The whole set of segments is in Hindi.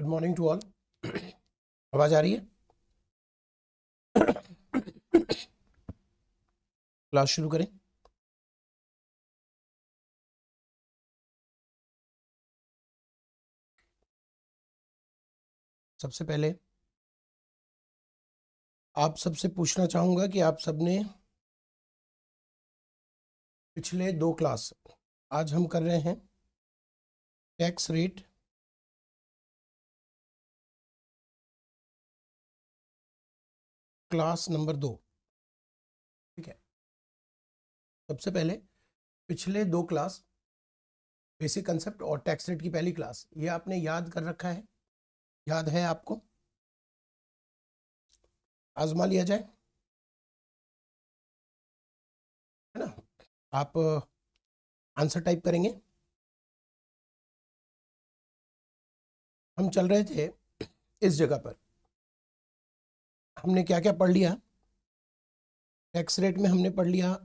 गुड मॉर्निंग टू ऑल आवाज आ रही है क्लास शुरू करें सबसे पहले आप सबसे पूछना चाहूंगा कि आप सबने पिछले दो क्लास आज हम कर रहे हैं टैक्स रेट क्लास नंबर दो ठीक है सबसे पहले पिछले दो क्लास बेसिक कंसेप्ट और टैक्स रेट की पहली क्लास ये आपने याद कर रखा है याद है आपको आजमा लिया जाए है ना आप आंसर टाइप करेंगे हम चल रहे थे इस जगह पर हमने क्या क्या पढ़ लिया टैक्स रेट में हमने पढ़ लिया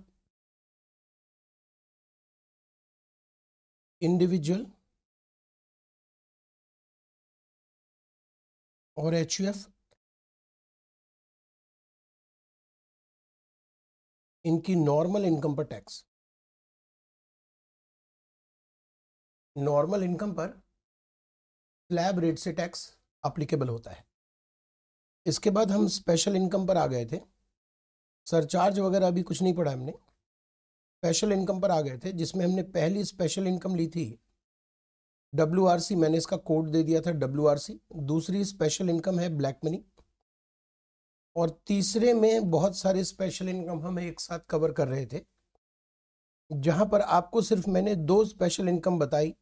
इंडिविजुअल और एच यू एफ इनकी नॉर्मल इनकम पर टैक्स नॉर्मल इनकम पर स्लैब रेट से टैक्स अप्लीकेबल होता है इसके बाद हम स्पेशल इनकम पर आ गए थे सरचार्ज वगैरह अभी कुछ नहीं पढ़ा हमने स्पेशल इनकम पर आ गए थे जिसमें हमने पहली स्पेशल इनकम ली थी डब्ल्यू आर सी मैंने इसका कोड दे दिया था डब्ल्यू आर सी दूसरी स्पेशल इनकम है ब्लैक मनी और तीसरे में बहुत सारे स्पेशल इनकम हम एक साथ कवर कर रहे थे जहां पर आपको सिर्फ मैंने दो स्पेशल इनकम बताई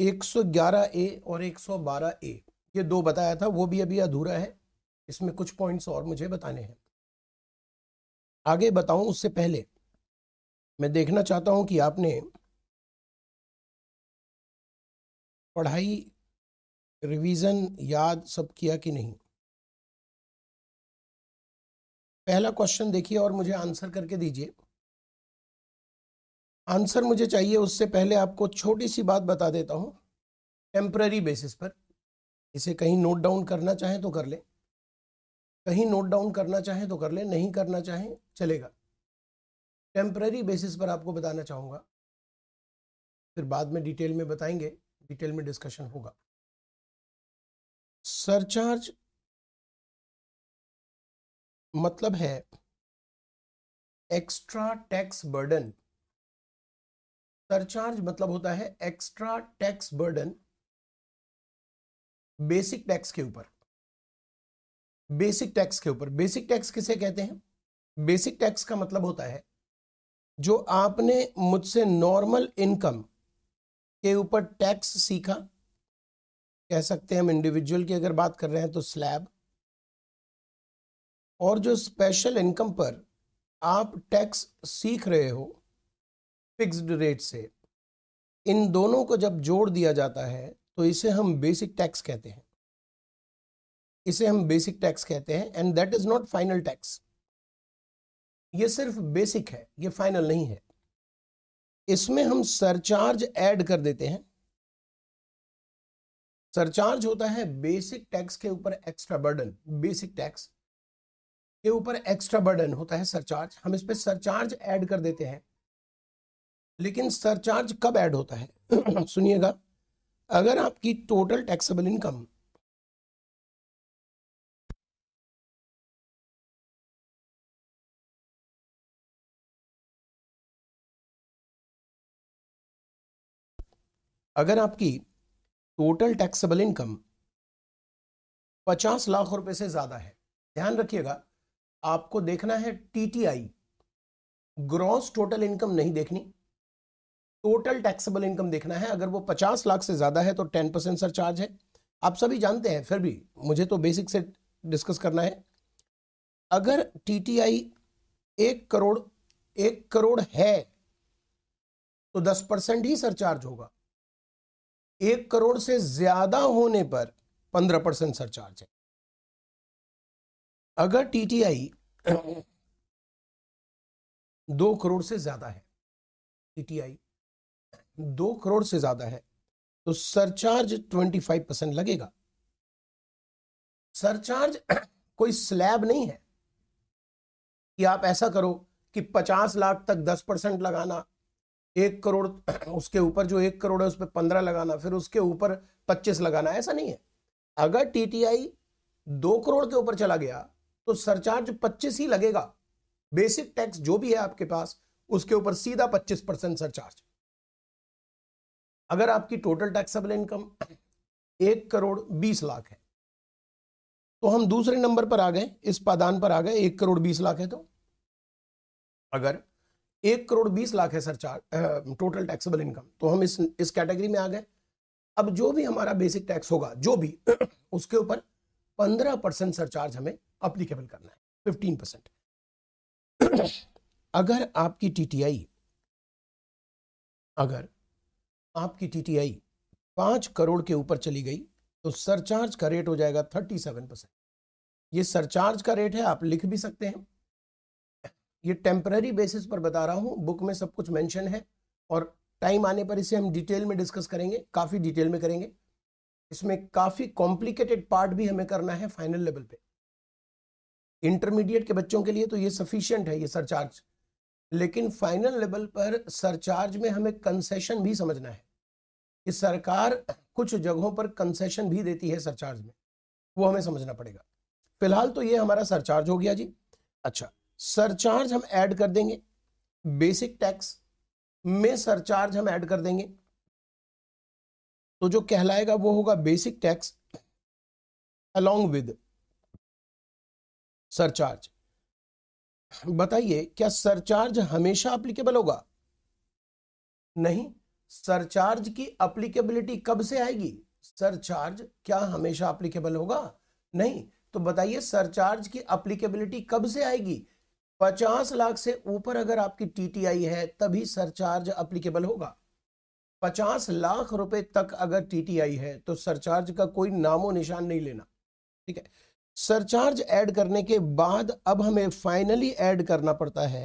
111 ए और 112 ए ये दो बताया था वो भी अभी अधूरा है इसमें कुछ पॉइंट्स और मुझे बताने हैं आगे बताऊं उससे पहले मैं देखना चाहता हूं कि आपने पढ़ाई रिवीजन याद सब किया कि नहीं पहला क्वेश्चन देखिए और मुझे आंसर करके दीजिए आंसर मुझे चाहिए उससे पहले आपको छोटी सी बात बता देता हूं टेम्प्ररी बेसिस पर इसे कहीं नोट डाउन करना चाहें तो कर लें कहीं नोट डाउन करना चाहें तो कर लें नहीं करना चाहें चलेगा टेम्प्रेरी बेसिस पर आपको बताना चाहूँगा फिर बाद में डिटेल में बताएंगे डिटेल में डिस्कशन होगा सरचार्ज मतलब है एक्स्ट्रा टैक्स बर्डन सरचार्ज मतलब होता है extra tax burden basic tax के ऊपर बेसिक टैक्स के ऊपर बेसिक टैक्स किसे कहते हैं बेसिक टैक्स का मतलब होता है जो आपने मुझसे नॉर्मल इनकम के ऊपर टैक्स सीखा कह सकते हैं हम इंडिविजुअल की अगर बात कर रहे हैं तो स्लैब और जो स्पेशल इनकम पर आप टैक्स सीख रहे हो फिक्स्ड रेट से इन दोनों को जब जोड़ दिया जाता है तो इसे हम बेसिक टैक्स कहते हैं इसे हम बेसिक टैक्स कहते हैं and that is not final tax ये सिर्फ बेसिक है ये फाइनल नहीं है इसमें हम सरचार्ज ऐड कर देते हैं सरचार्ज होता है बेसिक टैक्स के ऊपर एक्स्ट्रा बर्डन बेसिक टैक्स के ऊपर एक्स्ट्रा बर्डन होता है सरचार्ज हम इस पर सरचार्ज ऐड कर देते हैं लेकिन सरचार्ज कब ऐड होता है सुनिएगा अगर आपकी टोटल टैक्सेबल इनकम अगर आपकी टोटल टैक्सेबल इनकम पचास लाख रुपए से ज़्यादा है ध्यान रखिएगा आपको देखना है टीटीआई ग्रॉस टोटल इनकम नहीं देखनी टोटल टैक्सेबल इनकम देखना है अगर वो पचास लाख से ज़्यादा है तो टेन परसेंट सर चार्ज है आप सभी जानते हैं फिर भी मुझे तो बेसिक से डिस्कस करना है अगर टीटीआई एक करोड़ एक करोड़ है तो दस परसेंट ही सरचार्ज होगा एक करोड़ से ज्यादा होने पर पंद्रह परसेंट सरचार्ज है अगर टीटीआई दो करोड़ से ज्यादा है टीटीआई दो करोड़ से ज्यादा है तो सरचार्ज ट्वेंटी फाइव परसेंट लगेगा सरचार्ज कोई स्लैब नहीं है कि आप ऐसा करो कि पचास लाख तक दस परसेंट लगाना एक करोड़ उसके ऊपर जो एक करोड़ है उस पर पंद्रह लगाना फिर उसके ऊपर पच्चीस लगाना ऐसा नहीं है अगर टीटीआई दो करोड़ के ऊपर चला गया तो सरचार्ज पच्चीस ही लगेगा बेसिक टैक्स जो भी है आपके पास उसके ऊपर सीधा पच्चीस परसेंट सरचार्ज अगर आपकी टोटल टैक्सेबल इनकम एक करोड़ बीस लाख है तो हम दूसरे नंबर पर आ गए इस पादान पर आ गए एक करोड़ बीस लाख है तो अगर एक करोड़ बीस लाख है सर चार टोटल टैक्सेबल इनकम तो हम इस इस कैटेगरी में आ गए अब जो भी हमारा बेसिक टैक्स होगा जो भी उसके ऊपर पंद्रह परसेंट सरचार्ज हमें अप्लीकेबल करना है फिफ्टीन परसेंट अगर आपकी टीटीआई अगर आपकी टीटीआई पांच करोड़ के ऊपर चली गई तो सरचार्ज का रेट हो जाएगा थर्टी सेवन परसेंट ये सरचार्ज का रेट है आप लिख भी सकते हैं ये टेम्पररी बेसिस पर बता रहा हूँ बुक में सब कुछ मेंशन है और टाइम आने पर इसे हम डिटेल में डिस्कस करेंगे काफ़ी डिटेल में करेंगे इसमें काफ़ी कॉम्प्लिकेटेड पार्ट भी हमें करना है फाइनल लेवल पे इंटरमीडिएट के बच्चों के लिए तो ये सफिशियंट है ये सरचार्ज लेकिन फाइनल लेवल पर सरचार्ज में हमें कंसेशन भी समझना है कि सरकार कुछ जगहों पर कंसेशन भी देती है सरचार्ज में वो हमें समझना पड़ेगा फिलहाल तो ये हमारा सरचार्ज हो गया जी अच्छा सरचार्ज हम ऐड कर देंगे बेसिक टैक्स में सरचार्ज हम ऐड कर देंगे तो जो कहलाएगा वो होगा basic tax along with surcharge बताइए क्या सरचार्ज हमेशा अप्लीकेबल होगा नहीं सरचार्ज की अप्लीकेबिलिटी कब से आएगी सरचार्ज क्या हमेशा अप्लीकेबल होगा नहीं तो बताइए सरचार्ज की अप्लीकेबिलिटी कब से आएगी पचास लाख से ऊपर अगर आपकी टीटीआई है तभी सरचार्ज अप्लीकेबल होगा पचास लाख रुपए तक अगर टीटीआई है तो सरचार्ज का कोई नामो निशान नहीं लेना ठीक है सरचार्ज ऐड करने के बाद अब हमें फाइनली ऐड करना पड़ता है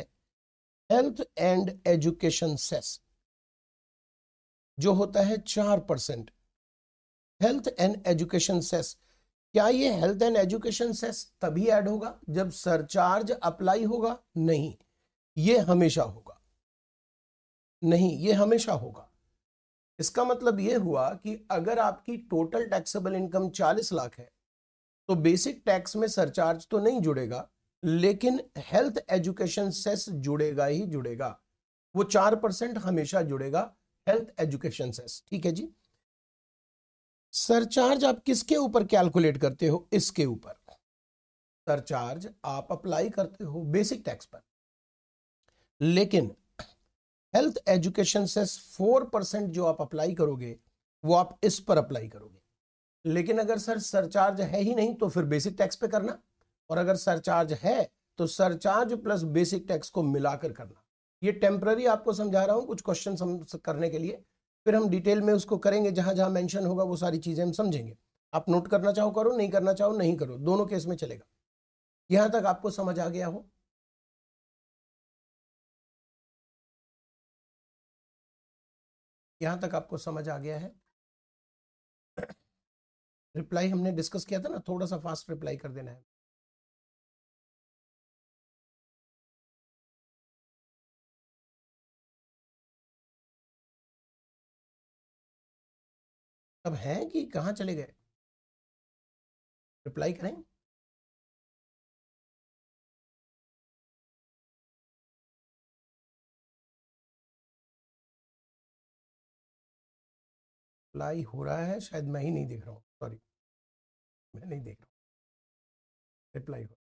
हेल्थ एंड एजुकेशन सेस जो होता है चार percent health and education cess क्या ये हेल्थ एंड एजुकेशन सेस तभी ऐड होगा जब सरचार्ज अप्लाई होगा नहीं ये हमेशा होगा नहीं ये हमेशा होगा इसका मतलब ये हुआ कि अगर आपकी टोटल टैक्सेबल इनकम 40 लाख है तो बेसिक टैक्स में सरचार्ज तो नहीं जुड़ेगा लेकिन हेल्थ एजुकेशन सेस जुड़ेगा ही जुड़ेगा वो चार परसेंट हमेशा जुड़ेगा हेल्थ एजुकेशन सेस ठीक है जी सरचार्ज आप किसके ऊपर कैलकुलेट करते हो इसके ऊपर सरचार्ज आप अप्लाई करते हो बेसिक टैक्स पर लेकिन हेल्थ एजुकेशन से फोर परसेंट जो आप अप्लाई करोगे वो आप इस पर अप्लाई करोगे लेकिन अगर सर सरचार्ज है ही नहीं तो फिर बेसिक टैक्स पे करना और अगर सरचार्ज है तो सरचार्ज प्लस बेसिक टैक्स को मिलाकर करना ये टेम्प्ररी आपको समझा रहा हूं कुछ क्वेश्चन करने के लिए फिर हम डिटेल में उसको करेंगे जहां जहां मेंशन होगा वो सारी चीज़ें हम समझेंगे आप नोट करना चाहो करो नहीं करना चाहो नहीं करो दोनों केस में चलेगा यहां तक आपको समझ आ गया हो यहां तक आपको समझ आ गया है रिप्लाई हमने डिस्कस किया था ना थोड़ा सा फास्ट रिप्लाई कर देना है अब हैं कि कहाँ चले गए रिप्लाई करें रिप्लाई हो रहा है शायद मैं ही नहीं देख रहा हूँ सॉरी मैं नहीं देख रहा हूँ रिप्लाई हो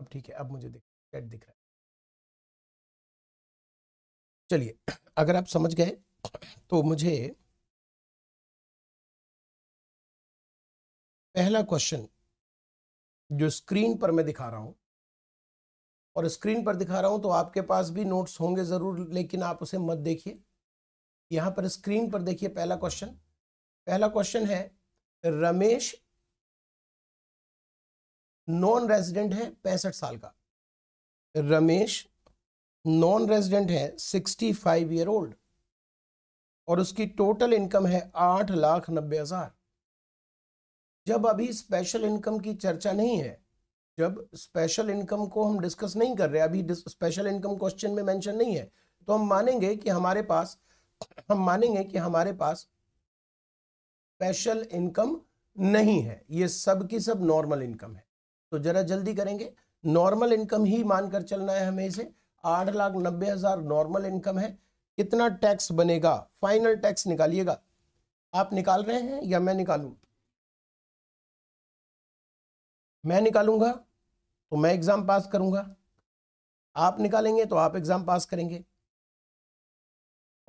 अब ठीक है अब मुझे देख चैट दिख रहा है चलिए अगर आप समझ गए तो मुझे पहला क्वेश्चन जो स्क्रीन पर मैं दिखा रहा हूं और स्क्रीन पर दिखा रहा हूं तो आपके पास भी नोट्स होंगे जरूर लेकिन आप उसे मत देखिए यहां पर स्क्रीन पर देखिए पहला क्वेश्चन पहला क्वेश्चन है रमेश नॉन रेजिडेंट है पैंसठ साल का रमेश नॉन रेजिडेंट है 65 ईयर ओल्ड और उसकी टोटल इनकम है आठ लाख नब्बे हजार जब अभी स्पेशल इनकम की चर्चा नहीं है जब स्पेशल इनकम को हम डिस्कस नहीं कर रहे अभी स्पेशल इनकम क्वेश्चन में मेंशन नहीं है तो हम मानेंगे कि हमारे पास हम मानेंगे कि हमारे पास स्पेशल इनकम नहीं है ये सब की सब नॉर्मल इनकम है तो जरा जल्दी करेंगे नॉर्मल इनकम ही मानकर चलना है हमें इसे आठ लाख नब्बे हजार नॉर्मल इनकम है कितना टैक्स बनेगा फाइनल टैक्स निकालिएगा आप निकाल रहे हैं या मैं निकालू मैं निकालूंगा तो मैं एग्जाम पास करूंगा आप निकालेंगे तो आप एग्जाम पास करेंगे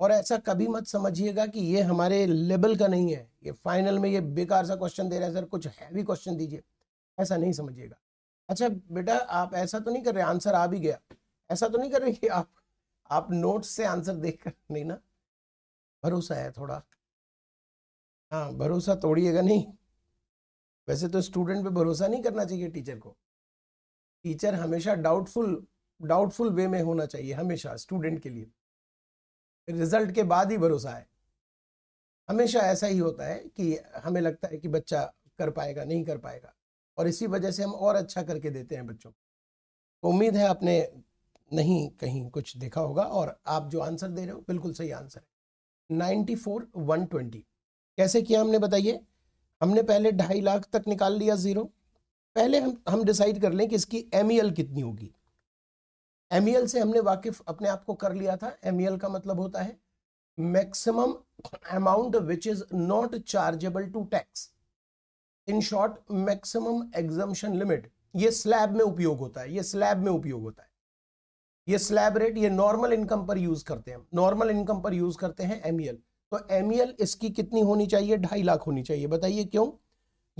और ऐसा कभी मत समझिएगा कि ये हमारे लेवल का नहीं है ये फाइनल में ये बेकार सा क्वेश्चन दे रहा है सर कुछ हैवी क्वेश्चन दीजिए ऐसा नहीं समझिएगा अच्छा बेटा आप ऐसा तो नहीं कर रहे आंसर आ भी गया ऐसा तो नहीं कर रही कि आप आप नोट्स से आंसर देख कर नहीं ना भरोसा है थोड़ा हाँ भरोसा तोड़िएगा नहीं वैसे तो स्टूडेंट पे भरोसा नहीं करना चाहिए टीचर को टीचर हमेशा डाउटफुल डाउटफुल वे में होना चाहिए हमेशा स्टूडेंट के लिए रिजल्ट के बाद ही भरोसा है हमेशा ऐसा ही होता है कि हमें लगता है कि बच्चा कर पाएगा नहीं कर पाएगा और इसी वजह से हम और अच्छा करके देते हैं बच्चों को उम्मीद है आपने नहीं कहीं कुछ देखा होगा और आप जो आंसर दे रहे हो बिल्कुल सही आंसर है नाइन्टी फोर वन ट्वेंटी कैसे किया हमने बताइए हमने पहले ढाई लाख तक निकाल लिया ज़ीरो पहले हम हम डिसाइड कर लें कि इसकी एम e कितनी होगी एम e से हमने वाकिफ अपने आप को कर लिया था एम e का मतलब होता है maximum amount which is not chargeable to tax in short maximum exemption limit ये स्लैब में उपयोग होता है ये स्लैब में उपयोग होता है ये स्लैब रेट ये नॉर्मल इनकम पर यूज करते हैं नॉर्मल इनकम पर यूज करते हैं एमईएल e तो एमईएल e इसकी कितनी होनी चाहिए ढाई लाख होनी चाहिए बताइए क्यों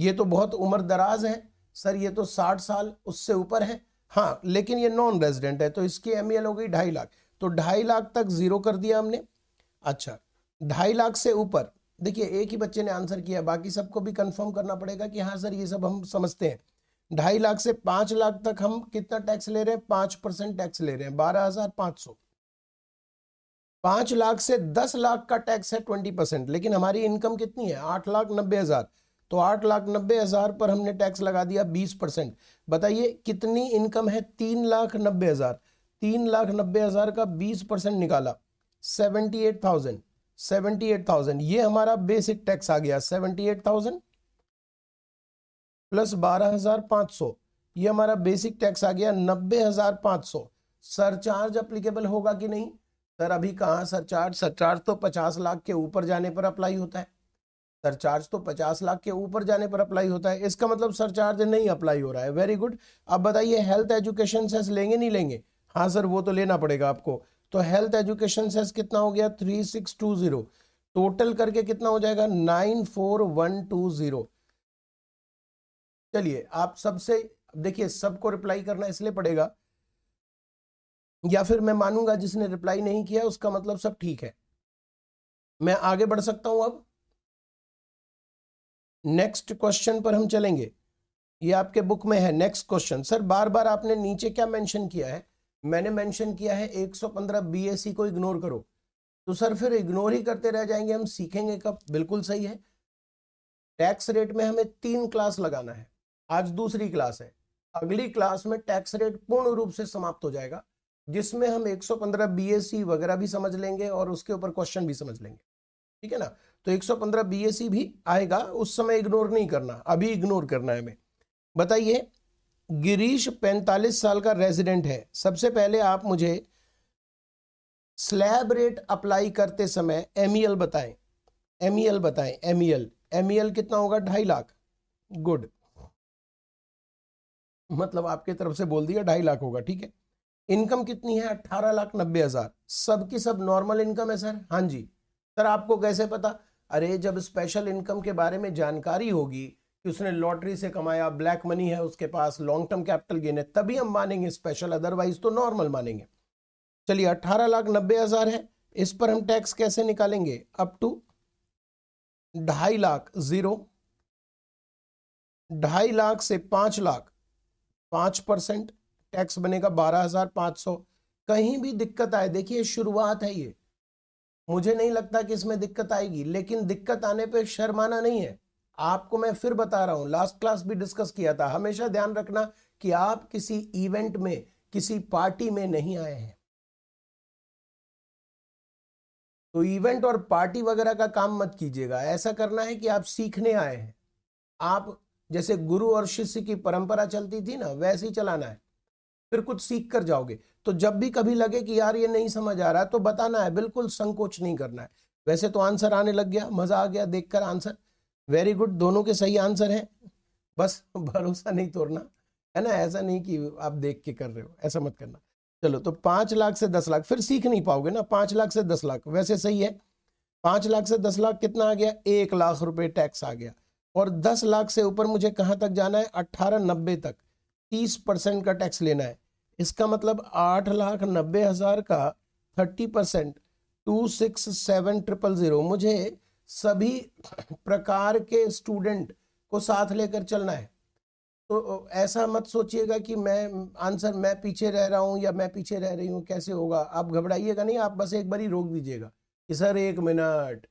ये तो बहुत उम्र दराज है सर ये तो साठ साल उससे ऊपर है हाँ लेकिन ये नॉन रेजिडेंट है तो इसकी एम e हो गई ढाई लाख तो ढाई लाख तक जीरो कर दिया हमने अच्छा ढाई लाख से ऊपर देखिए एक ही बच्चे ने आंसर किया बाकी सबको भी कंफर्म करना पड़ेगा कि हाँ सर ये सब हम समझते हैं ढाई लाख से पांच लाख तक हम कितना टैक्स ले रहे हैं पांच परसेंट टैक्स ले रहे हैं बारह हजार पांच सौ पांच लाख से दस लाख का टैक्स है ट्वेंटी परसेंट लेकिन हमारी इनकम कितनी है आठ लाख नब्बे हजार तो आठ लाख नब्बे हजार पर हमने टैक्स लगा दिया बीस परसेंट बताइए कितनी इनकम है तीन लाख नब्बे हजार तीन लाख नब्बे हजार का बीस परसेंट निकाला seventy eight thousand seventy eight thousand ये हमारा बेसिक टैक्स आ गया सेवेंटी एट थाउजेंड प्लस बारह हजार पाँच सौ ये हमारा बेसिक टैक्स आ गया नब्बे हजार पाँच सौ सरचार्ज अप्लीकेबल होगा कि नहीं सर अभी कहाँ सरचार्ज सरचार्ज तो पचास लाख के ऊपर जाने पर अप्लाई होता है सरचार्ज तो पचास लाख के ऊपर जाने पर अप्लाई होता है इसका मतलब सरचार्ज नहीं अप्लाई हो रहा है वेरी गुड अब बताइए हेल्थ एजुकेशन सेस लेंगे नहीं लेंगे हाँ सर वो तो लेना पड़ेगा आपको तो हेल्थ एजुकेशन सेस कितना हो गया three six two zero total करके कितना हो जाएगा nine four one two zero चलिए आप सबसे देखिए सबको रिप्लाई करना इसलिए पड़ेगा या फिर मैं मानूंगा जिसने रिप्लाई नहीं किया उसका मतलब सब ठीक है मैं आगे बढ़ सकता हूं अब नेक्स्ट क्वेश्चन पर हम चलेंगे ये आपके बुक में है नेक्स्ट क्वेश्चन सर बार बार आपने नीचे क्या मेंशन किया है मैंने मेंशन किया है 115 बीएससी e को इग्नोर करो तो सर फिर इग्नोर ही करते रह जाएंगे हम सीखेंगे कब बिल्कुल सही है टैक्स रेट में हमें तीन क्लास लगाना है आज दूसरी क्लास है अगली क्लास में टैक्स रेट पूर्ण रूप से समाप्त हो जाएगा जिसमें हम 115 बीएससी e वगैरह भी समझ लेंगे और उसके ऊपर क्वेश्चन भी समझ लेंगे ठीक है ना तो 115 बीएससी e भी आएगा उस समय इग्नोर नहीं करना अभी इग्नोर करना है हमें बताइए गिरीश 45 साल का रेजिडेंट है सबसे पहले आप मुझे स्लैब रेट अप्लाई करते समय एम e बताएं एम बताएं एम एल कितना होगा ढाई लाख गुड मतलब आपके तरफ से बोल दिया ढाई लाख होगा ठीक है इनकम कितनी है अट्ठारह लाख नब्बे हज़ार सबकी सब नॉर्मल इनकम है सर हाँ जी सर आपको कैसे पता अरे जब स्पेशल इनकम के बारे में जानकारी होगी कि उसने लॉटरी से कमाया ब्लैक मनी है उसके पास लॉन्ग टर्म कैपिटल गेन है तभी हम मानेंगे स्पेशल अदरवाइज तो नॉर्मल मानेंगे चलिए अट्ठारह लाख नब्बे हज़ार है इस पर हम टैक्स कैसे निकालेंगे अप टू ढाई लाख ज़ीरो ढाई लाख से पांच लाख पांच परसेंट टैक्स बनेगा बारह हजार पांच सौ कहीं भी दिक्कत आए देखिए शुरुआत है ये मुझे नहीं लगता कि इसमें दिक्कत आएगी लेकिन दिक्कत आने पे शर्माना नहीं है आपको मैं फिर बता रहा हूं लास्ट क्लास भी डिस्कस किया था हमेशा ध्यान रखना कि आप किसी इवेंट में किसी पार्टी में नहीं आए हैं तो इवेंट और पार्टी वगैरह का काम मत कीजिएगा ऐसा करना है कि आप सीखने आए हैं आप जैसे गुरु और शिष्य की परंपरा चलती थी ना वैसे ही चलाना है फिर कुछ सीख कर जाओगे तो जब भी कभी लगे कि यार ये नहीं समझ आ रहा तो बताना है बिल्कुल संकोच नहीं करना है वैसे तो आंसर आने लग गया मजा आ गया देखकर आंसर वेरी गुड दोनों के सही आंसर हैं बस भरोसा नहीं तोड़ना है ना ऐसा नहीं कि आप देख के कर रहे हो ऐसा मत करना चलो तो पांच लाख से दस लाख फिर सीख नहीं पाओगे ना पांच लाख से दस लाख वैसे सही है पांच लाख से दस लाख कितना आ गया एक लाख रुपए टैक्स आ गया और 10 लाख से ऊपर मुझे कहाँ तक जाना है अट्ठारह नब्बे तक 30 परसेंट का टैक्स लेना है इसका मतलब आठ लाख नब्बे हज़ार का 30 percent two six seven triple zero मुझे सभी प्रकार के स्टूडेंट को साथ लेकर चलना है तो ऐसा मत सोचिएगा कि मैं आंसर मैं पीछे रह रहा हूँ या मैं पीछे रह रही हूँ कैसे होगा आप घबराइएगा नहीं आप बस एक बार ही रोक दीजिएगा कि सर एक मिनट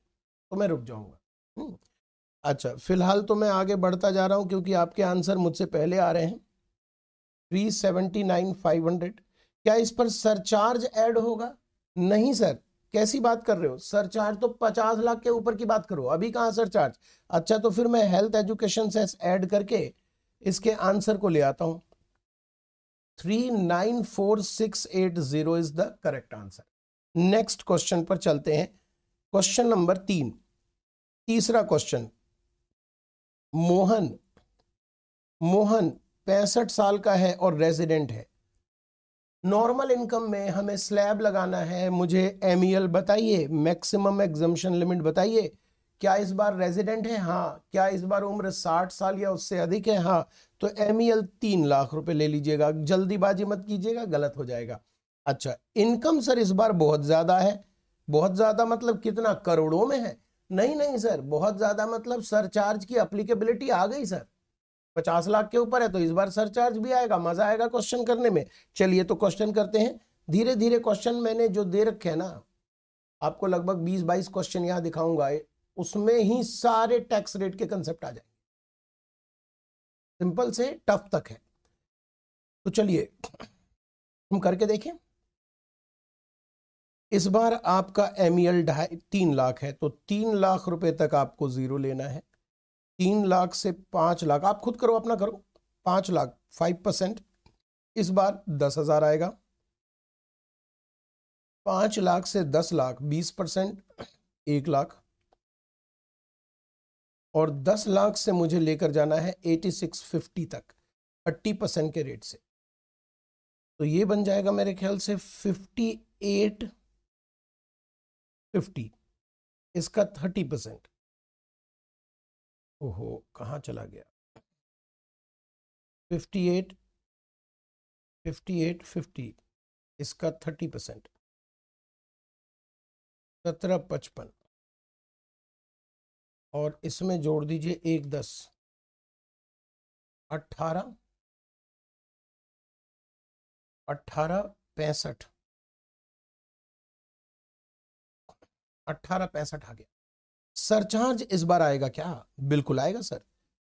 तो मैं रुक जाऊँगा हम्म। अच्छा फिलहाल तो मैं आगे बढ़ता जा रहा हूँ क्योंकि आपके आंसर मुझसे पहले आ रहे हैं three seventy nine five hundred क्या इस पर सरचार्ज ऐड होगा नहीं सर कैसी बात कर रहे हो सरचार्ज तो पचास लाख के ऊपर की बात करो अभी कहाँ सरचार्ज अच्छा तो फिर मैं हेल्थ एजुकेशन से ऐड करके इसके आंसर को ले आता हूँ three nine four six eight zero is the correct answer next question पर चलते हैं क्वेश्चन नंबर तीन तीसरा क्वेश्चन मोहन मोहन पैंसठ साल का है और रेजिडेंट है नॉर्मल इनकम में हमें स्लैब लगाना है मुझे एम e बताइए मैक्सिमम एग्जम्पन लिमिट बताइए क्या इस बार रेजिडेंट है हाँ क्या इस बार उम्र साठ साल या उससे अधिक है हाँ तो एम ई e तीन लाख रुपए ले लीजिएगा जल्दीबाजी मत कीजिएगा गलत हो जाएगा अच्छा इनकम सर इस बार बहुत ज़्यादा है बहुत ज़्यादा मतलब कितना करोड़ों में है नहीं नहीं सर बहुत ज़्यादा मतलब सरचार्ज की अप्लीकेबिलिटी आ गई सर पचास लाख के ऊपर है तो इस बार सरचार्ज भी आएगा मज़ा आएगा क्वेश्चन करने में चलिए तो क्वेश्चन करते हैं धीरे धीरे क्वेश्चन मैंने जो दे रखे हैं ना आपको लगभग बीस बाईस क्वेश्चन यहाँ दिखाऊंगा उसमें ही सारे टैक्स रेट के कंसेप्ट आ जाएंगे सिंपल से टफ तक है तो चलिए हम करके देखें इस बार आपका एम ई एल ढाई तीन लाख है तो तीन लाख रुपए तक आपको ज़ीरो लेना है तीन लाख से पांच लाख आप खुद करो अपना करो पांच लाख फाइव परसेंट इस बार दस हज़ार आएगा पांच लाख से दस लाख बीस परसेंट एक लाख और दस लाख से मुझे लेकर जाना है एटी सिक्स फिफ्टी तक थर्टी परसेंट के रेट से तो ये बन जाएगा मेरे ख्याल से फिफ्टी एट फिफ्टी इसका थर्टी परसेंट ओहो कहाँ चला गया fifty eight fifty eight fifty इसका थर्टी परसेंट सत्रह पचपन और इसमें जोड़ दीजिए एक दस अट्ठारह अट्ठारह पैंसठ अट्ठारह पैंसठ आ गया सरचार्ज इस बार आएगा क्या बिल्कुल आएगा सर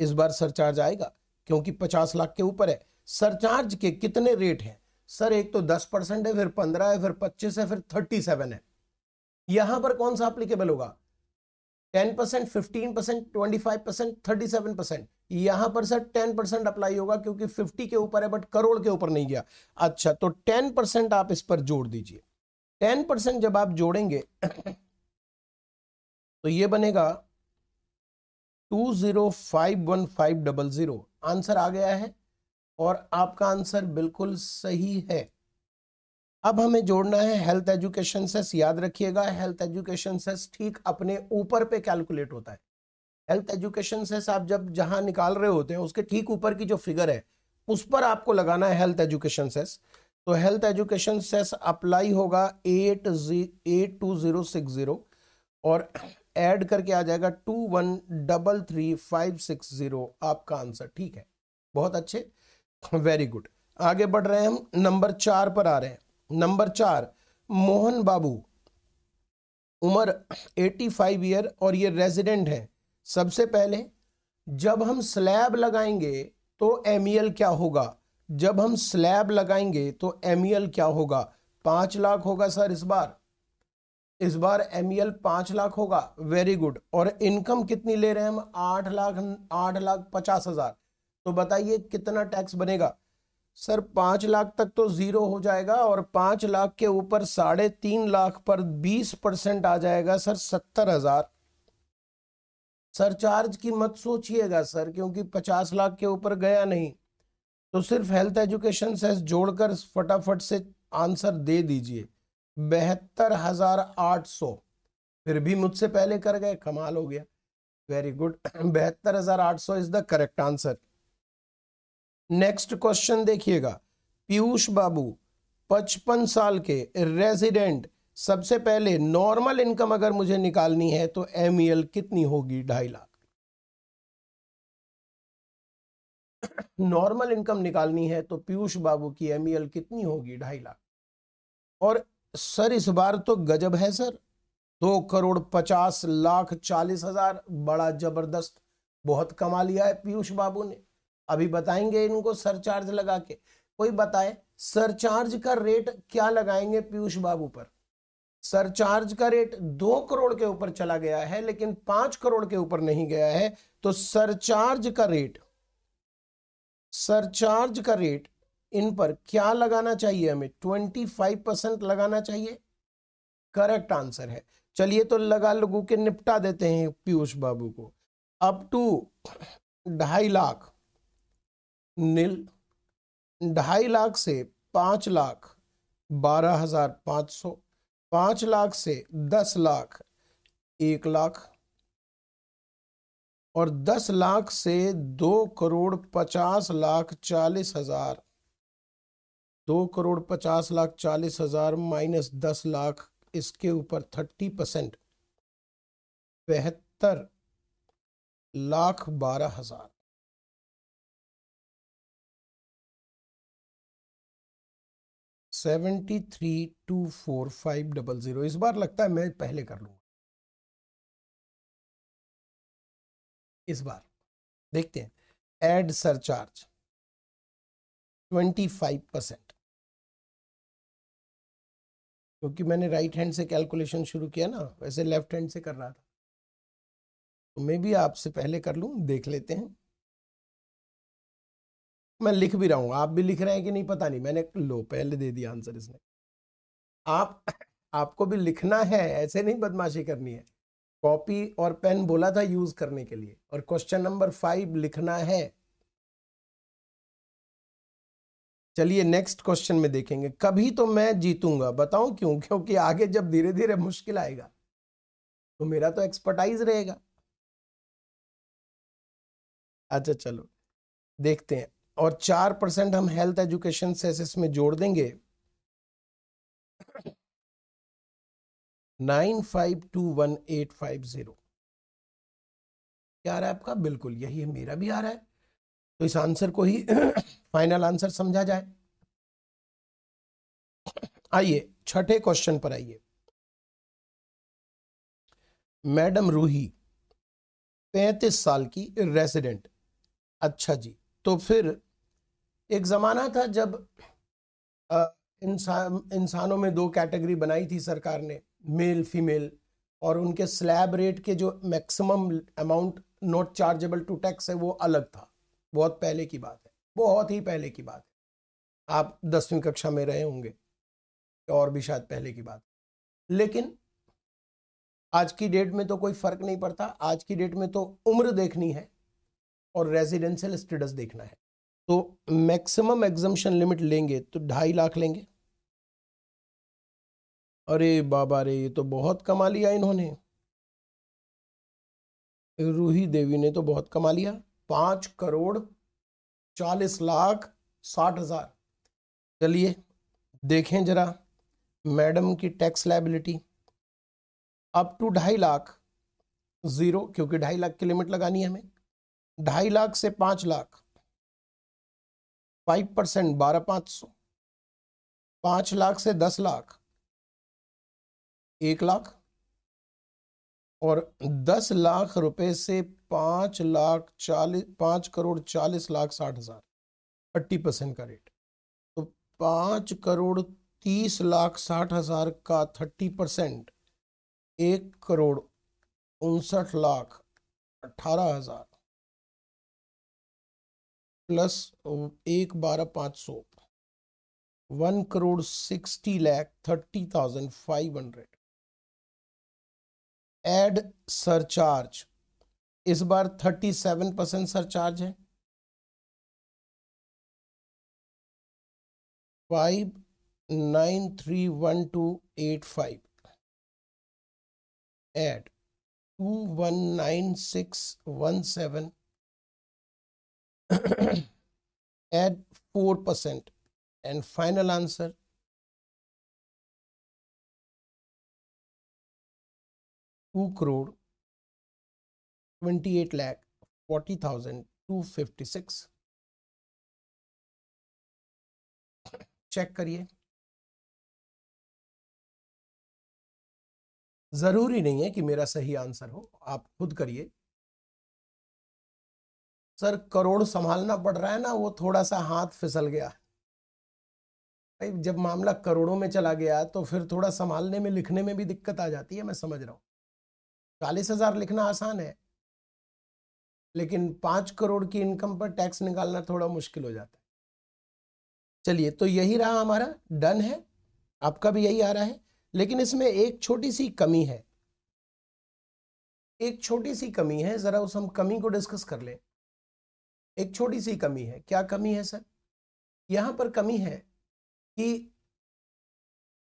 इस बार सरचार्ज आएगा क्योंकि पचास लाख के ऊपर है सरचार्ज के कितने रेट हैं सर एक तो दस परसेंट है फिर पंद्रह है फिर पच्चीस है फिर थर्टी सेवन है यहां पर कौन सा अप्लीकेबल होगा ten percent fifteen percent twenty five percent thirty seven percent यहां पर सर टेन परसेंट अप्लाई होगा क्योंकि फिफ्टी के ऊपर है बट करोड़ के ऊपर नहीं गया अच्छा तो टेन परसेंट आप इस पर जोड़ दीजिए टेन परसेंट जब आप जोड़ेंगे तो ये बनेगा two zero five one five double zero answer आ गया है और आपका आंसर बिल्कुल सही है अब हमें जोड़ना है हेल्थ एजुकेशन सेस याद रखिएगा हेल्थ एजुकेशन सेस ठीक अपने ऊपर पे कैलकुलेट होता है हेल्थ एजुकेशन सेस आप जब जहां निकाल रहे होते हैं उसके ठीक ऊपर की जो फिगर है उस पर आपको लगाना है हेल्थ एजुकेशन सेस तो हेल्थ एजुकेशन सेस अप्लाई होगा एट जी eight two zero six zero और ऐड करके आ जाएगा two one double three five six zero आपका आंसर ठीक है बहुत अच्छे वेरी गुड आगे बढ़ रहे हैं हम नंबर चार पर आ रहे हैं नंबर चार मोहन बाबू उम्र 85 ईयर और ये रेजिडेंट हैं सबसे पहले जब हम स्लैब लगाएंगे तो एम e क्या होगा जब हम स्लैब लगाएंगे तो एम e क्या होगा पांच लाख होगा सर इस बार इस बार एम ई e लाख होगा वेरी गुड और इनकम कितनी ले रहे हैं हम आठ लाख आठ लाख पचास हज़ार तो बताइए कितना टैक्स बनेगा सर पांच लाख तक तो ज़ीरो हो जाएगा और पांच लाख के ऊपर साढ़े तीन लाख पर बीस परसेंट आ जाएगा सर सत्तर हज़ार सरचार्ज की मत सोचिएगा सर क्योंकि पचास लाख के ऊपर गया नहीं तो सिर्फ हेल्थ एजुकेशन से जोड़कर फटाफट से आंसर दे दीजिए बहत्तर हजार आठ सौ फिर भी मुझसे पहले कर गए कमाल हो गया वेरी गुड बहत्तर हजार आठ सौ is the correct answer next question देखिएगा पीयूष बाबू पचपन साल के रेजिडेंट सबसे पहले नॉर्मल इनकम अगर मुझे निकालनी है तो एम e कितनी होगी ढाई लाख नॉर्मल इनकम निकालनी है तो पीयूष बाबू की एम e कितनी होगी ढाई लाख और सर इस बार तो गजब है सर दो करोड़ पचास लाख चालीस हजार बड़ा जबरदस्त बहुत कमा लिया है पीयूष बाबू ने अभी बताएंगे इनको सरचार्ज लगा के कोई बताए सरचार्ज का रेट क्या लगाएंगे पीयूष बाबू पर सरचार्ज का रेट दो करोड़ के ऊपर चला गया है लेकिन पांच करोड़ के ऊपर नहीं गया है तो सरचार्ज का रेट सरचार्ज का रेट इन पर क्या लगाना चाहिए हमें ट्वेंटी फाइव परसेंट लगाना चाहिए करेक्ट आंसर है चलिए तो लगा लगू के निपटा देते हैं पीयूष बाबू को अप टू ढाई लाख नील ढाई लाख से पांच लाख बारह हजार पांच सौ पांच लाख से दस लाख एक लाख और दस लाख से दो करोड़ पचास लाख चालीस हजार दो करोड़ पचास लाख चालीस हजार माइनस दस लाख इसके ऊपर थर्टी परसेंट बेहतर लाख बारह हजार seventy three two four five double zero इस बार लगता है मैं पहले कर लूंगा इस बार देखते हैं add surcharge twenty five percent क्योंकि मैंने राइट हैंड से कैलकुलेशन शुरू किया ना वैसे लेफ्ट हैंड से कर रहा था तो मैं भी आपसे पहले कर लूँ देख लेते हैं मैं लिख भी रहा हूँ आप भी लिख रहे हैं कि नहीं पता नहीं मैंने लो पहले दे दिया आंसर इसने आप आपको भी लिखना है ऐसे नहीं बदमाशी करनी है कॉपी और पेन बोला था यूज करने के लिए और क्वेश्चन नंबर फाइव लिखना है चलिए नेक्स्ट क्वेश्चन में देखेंगे कभी तो मैं जीतूंगा बताऊं क्यों क्योंकि आगे जब धीरे धीरे मुश्किल आएगा तो मेरा तो एक्सपर्टाइज रहेगा अच्छा चलो देखते हैं और चार परसेंट हम हेल्थ एजुकेशन सेसेस में जोड़ देंगे nine five two one eight five zero क्या आ रहा है आपका बिल्कुल यही है मेरा भी आ रहा है तो इस आंसर को ही फाइनल आंसर समझा जाए आइए छठे क्वेश्चन पर आइए मैडम रूही पैंतीस साल की रेसिडेंट अच्छा जी तो फिर एक ज़माना था जब इंसान इंसानों में दो कैटेगरी बनाई थी सरकार ने मेल फीमेल और उनके स्लैब रेट के जो maximum amount not chargeable to tax है वो अलग था बहुत पहले की बात है बहुत ही पहले की बात है आप दसवीं कक्षा में रहे होंगे तो और भी शायद पहले की बात लेकिन आज की डेट में तो कोई फर्क नहीं पड़ता आज की डेट में तो उम्र देखनी है और रेजिडेंशियल स्टेटस देखना है तो मैक्सिमम एग्जम्शन लिमिट लेंगे तो ढाई लाख लेंगे अरे बाबा रे ये तो बहुत कमा लिया इन्होंने रूही देवी ने तो बहुत कमा लिया पाँच करोड़ चालीस लाख साठ हज़ार चलिए देखें जरा मैडम की टैक्स लाइबिलिटी अप टू ढाई लाख ज़ीरो क्योंकि ढाई लाख की लिमिट लगानी है हमें ढाई लाख से पांच लाख फाइव परसेंट बारह पाँच सौ पांच लाख से दस लाख एक लाख और दस लाख रुपए से पाँच लाख चालीस पाँच करोड़ चालीस लाख साठ हज़ार थर्टी परसेंट का रेट तो पाँच करोड़ तीस लाख साठ हज़ार का थर्टी परसेंट एक करोड़ उनसठ लाख अठारह हज़ार प्लस एक बारह पाँच सौ one crore sixty lakh thirty thousand five hundred add surcharge इस बार thirty seven percent surcharge है five nine three one two eight five eight two one nine six one seven eight four percent and final answer two crore twenty eight forty thousand two fifty six check करिए जरूरी नहीं है कि मेरा सही आंसर हो आप खुद करिए सर करोड़ संभालना पड़ रहा है ना वो थोड़ा सा हाथ फिसल गया भाई जब मामला करोड़ों में चला गया तो फिर थोड़ा संभालने में लिखने में भी दिक्कत आ जाती है मैं समझ रहा हूँ चालीस हजार लिखना आसान है लेकिन पांच करोड़ की इनकम पर टैक्स निकालना थोड़ा मुश्किल हो जाता है चलिए तो यही रहा हमारा डन है आपका भी यही आ रहा है लेकिन इसमें एक छोटी सी कमी है एक छोटी सी कमी है ज़रा उस हम कमी को डिस्कस कर लें एक छोटी सी कमी है क्या कमी है सर यहां पर कमी है कि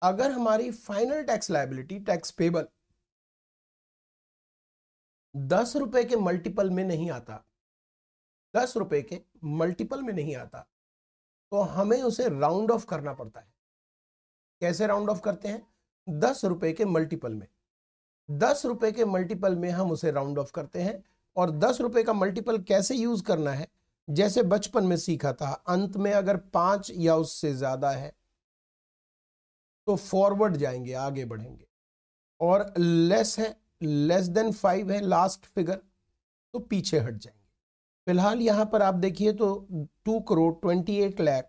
अगर हमारी final tax liability tax payable दस रुपए के मल्टीपल में नहीं आता दस रुपए के मल्टीपल में नहीं आता तो हमें उसे राउंड ऑफ करना पड़ता है कैसे राउंड ऑफ करते हैं दस रुपए के मल्टीपल में दस रुपए के मल्टीपल में हम उसे राउंड ऑफ करते हैं और दस रुपए का मल्टीपल कैसे यूज करना है जैसे बचपन में सीखा था अंत में अगर पांच या उससे ज्यादा है तो फॉरवर्ड जाएंगे आगे बढ़ेंगे और लेस है लेस देन फाइव है लास्ट फिगर तो पीछे हट जाएंगे फिलहाल यहाँ पर आप देखिए तो two crore twenty eight lakh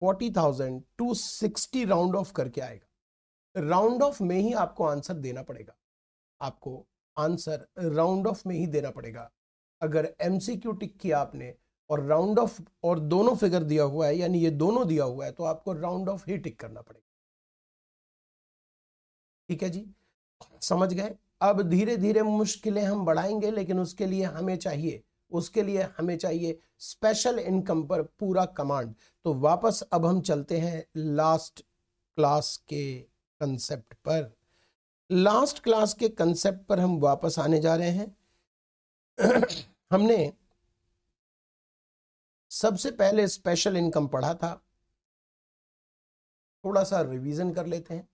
forty thousand two sixty round off करके आएगा राउंड ऑफ में ही आपको आंसर देना पड़ेगा आपको आंसर राउंड ऑफ में ही देना पड़ेगा अगर एम टिक किया आपने और राउंड ऑफ और दोनों फिगर दिया हुआ है यानी ये दोनों दिया हुआ है तो आपको राउंड ऑफ ही टिक करना पड़ेगा ठीक है जी समझ गए अब धीरे धीरे मुश्किलें हम बढ़ाएंगे लेकिन उसके लिए हमें चाहिए उसके लिए हमें चाहिए स्पेशल इनकम पर पूरा कमांड तो वापस अब हम चलते हैं लास्ट क्लास के कंसेप्ट पर लास्ट क्लास के कंसेप्ट पर हम वापस आने जा रहे हैं हमने सबसे पहले स्पेशल इनकम पढ़ा था थोड़ा सा रिवीजन कर लेते हैं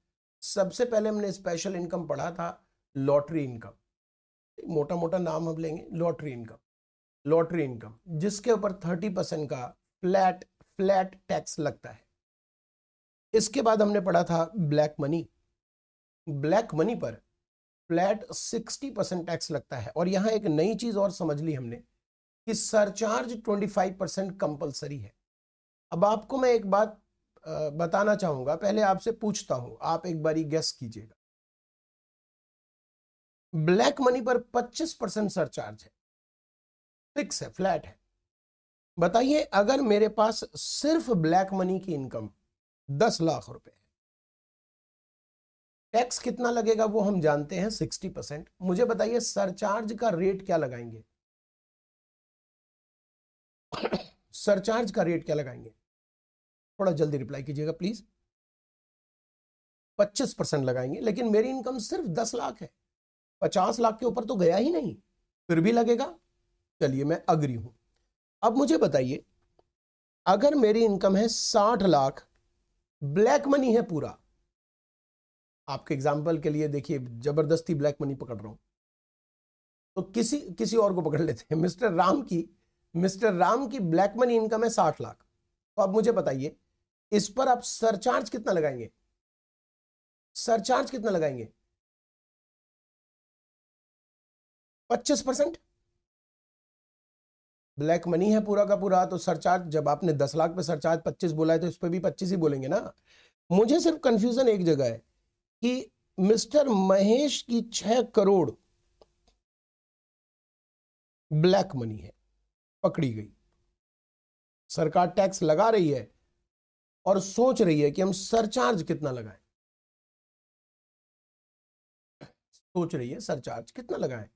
सबसे पहले हमने स्पेशल इनकम पढ़ा था लॉटरी इनकम मोटा मोटा नाम हम लेंगे लॉटरी इनकम लॉटरी इनकम जिसके ऊपर थर्टी परसेंट का फ्लैट फ्लैट टैक्स लगता है इसके बाद हमने पढ़ा था ब्लैक मनी ब्लैक मनी पर फ्लैट सिक्सटी परसेंट टैक्स लगता है और यहाँ एक नई चीज़ और समझ ली हमने कि surcharge twenty five percent compulsory है अब आपको मैं एक बात बताना चाहूंगा पहले आपसे पूछता हूँ आप एक बारी गैस कीजिएगा ब्लैक मनी पर 25 परसेंट सरचार्ज है फिक्स है फ्लैट है बताइए अगर मेरे पास सिर्फ ब्लैक मनी की इनकम दस लाख रुपए है टैक्स कितना लगेगा वो हम जानते हैं सिक्सटी परसेंट मुझे बताइए सरचार्ज का रेट क्या लगाएंगे सरचार्ज का रेट क्या लगाएंगे थोड़ा जल्दी रिप्लाई कीजिएगा प्लीज पच्चीस परसेंट लगाएंगे लेकिन मेरी इनकम सिर्फ दस लाख है पचास लाख के ऊपर तो गया ही नहीं फिर भी लगेगा चलिए मैं अग्री हूं अब मुझे बताइए अगर मेरी इनकम है साठ लाख ब्लैक मनी है पूरा आपके एग्जाम्पल के लिए देखिए जबरदस्ती ब्लैक मनी पकड़ रहा हूं तो किसी किसी और को पकड़ लेते हैं मिस्टर राम की मिस्टर राम की ब्लैक मनी इनकम है साठ लाख तो अब मुझे बताइए इस पर आप सरचार्ज कितना लगाएंगे सरचार्ज कितना लगाएंगे पच्चीस परसेंट ब्लैक मनी है पूरा का पूरा तो सरचार्ज जब आपने दस लाख पे सरचार्ज पच्चीस बोला है तो इस पर भी पच्चीस ही बोलेंगे ना मुझे सिर्फ कंफ्यूजन एक जगह है कि मिस्टर महेश की छह करोड़ ब्लैक मनी है पकड़ी गई सरकार टैक्स लगा रही है और सोच रही है कि हम सरचार्ज कितना लगाएं सोच रही है सरचार्ज कितना लगाएं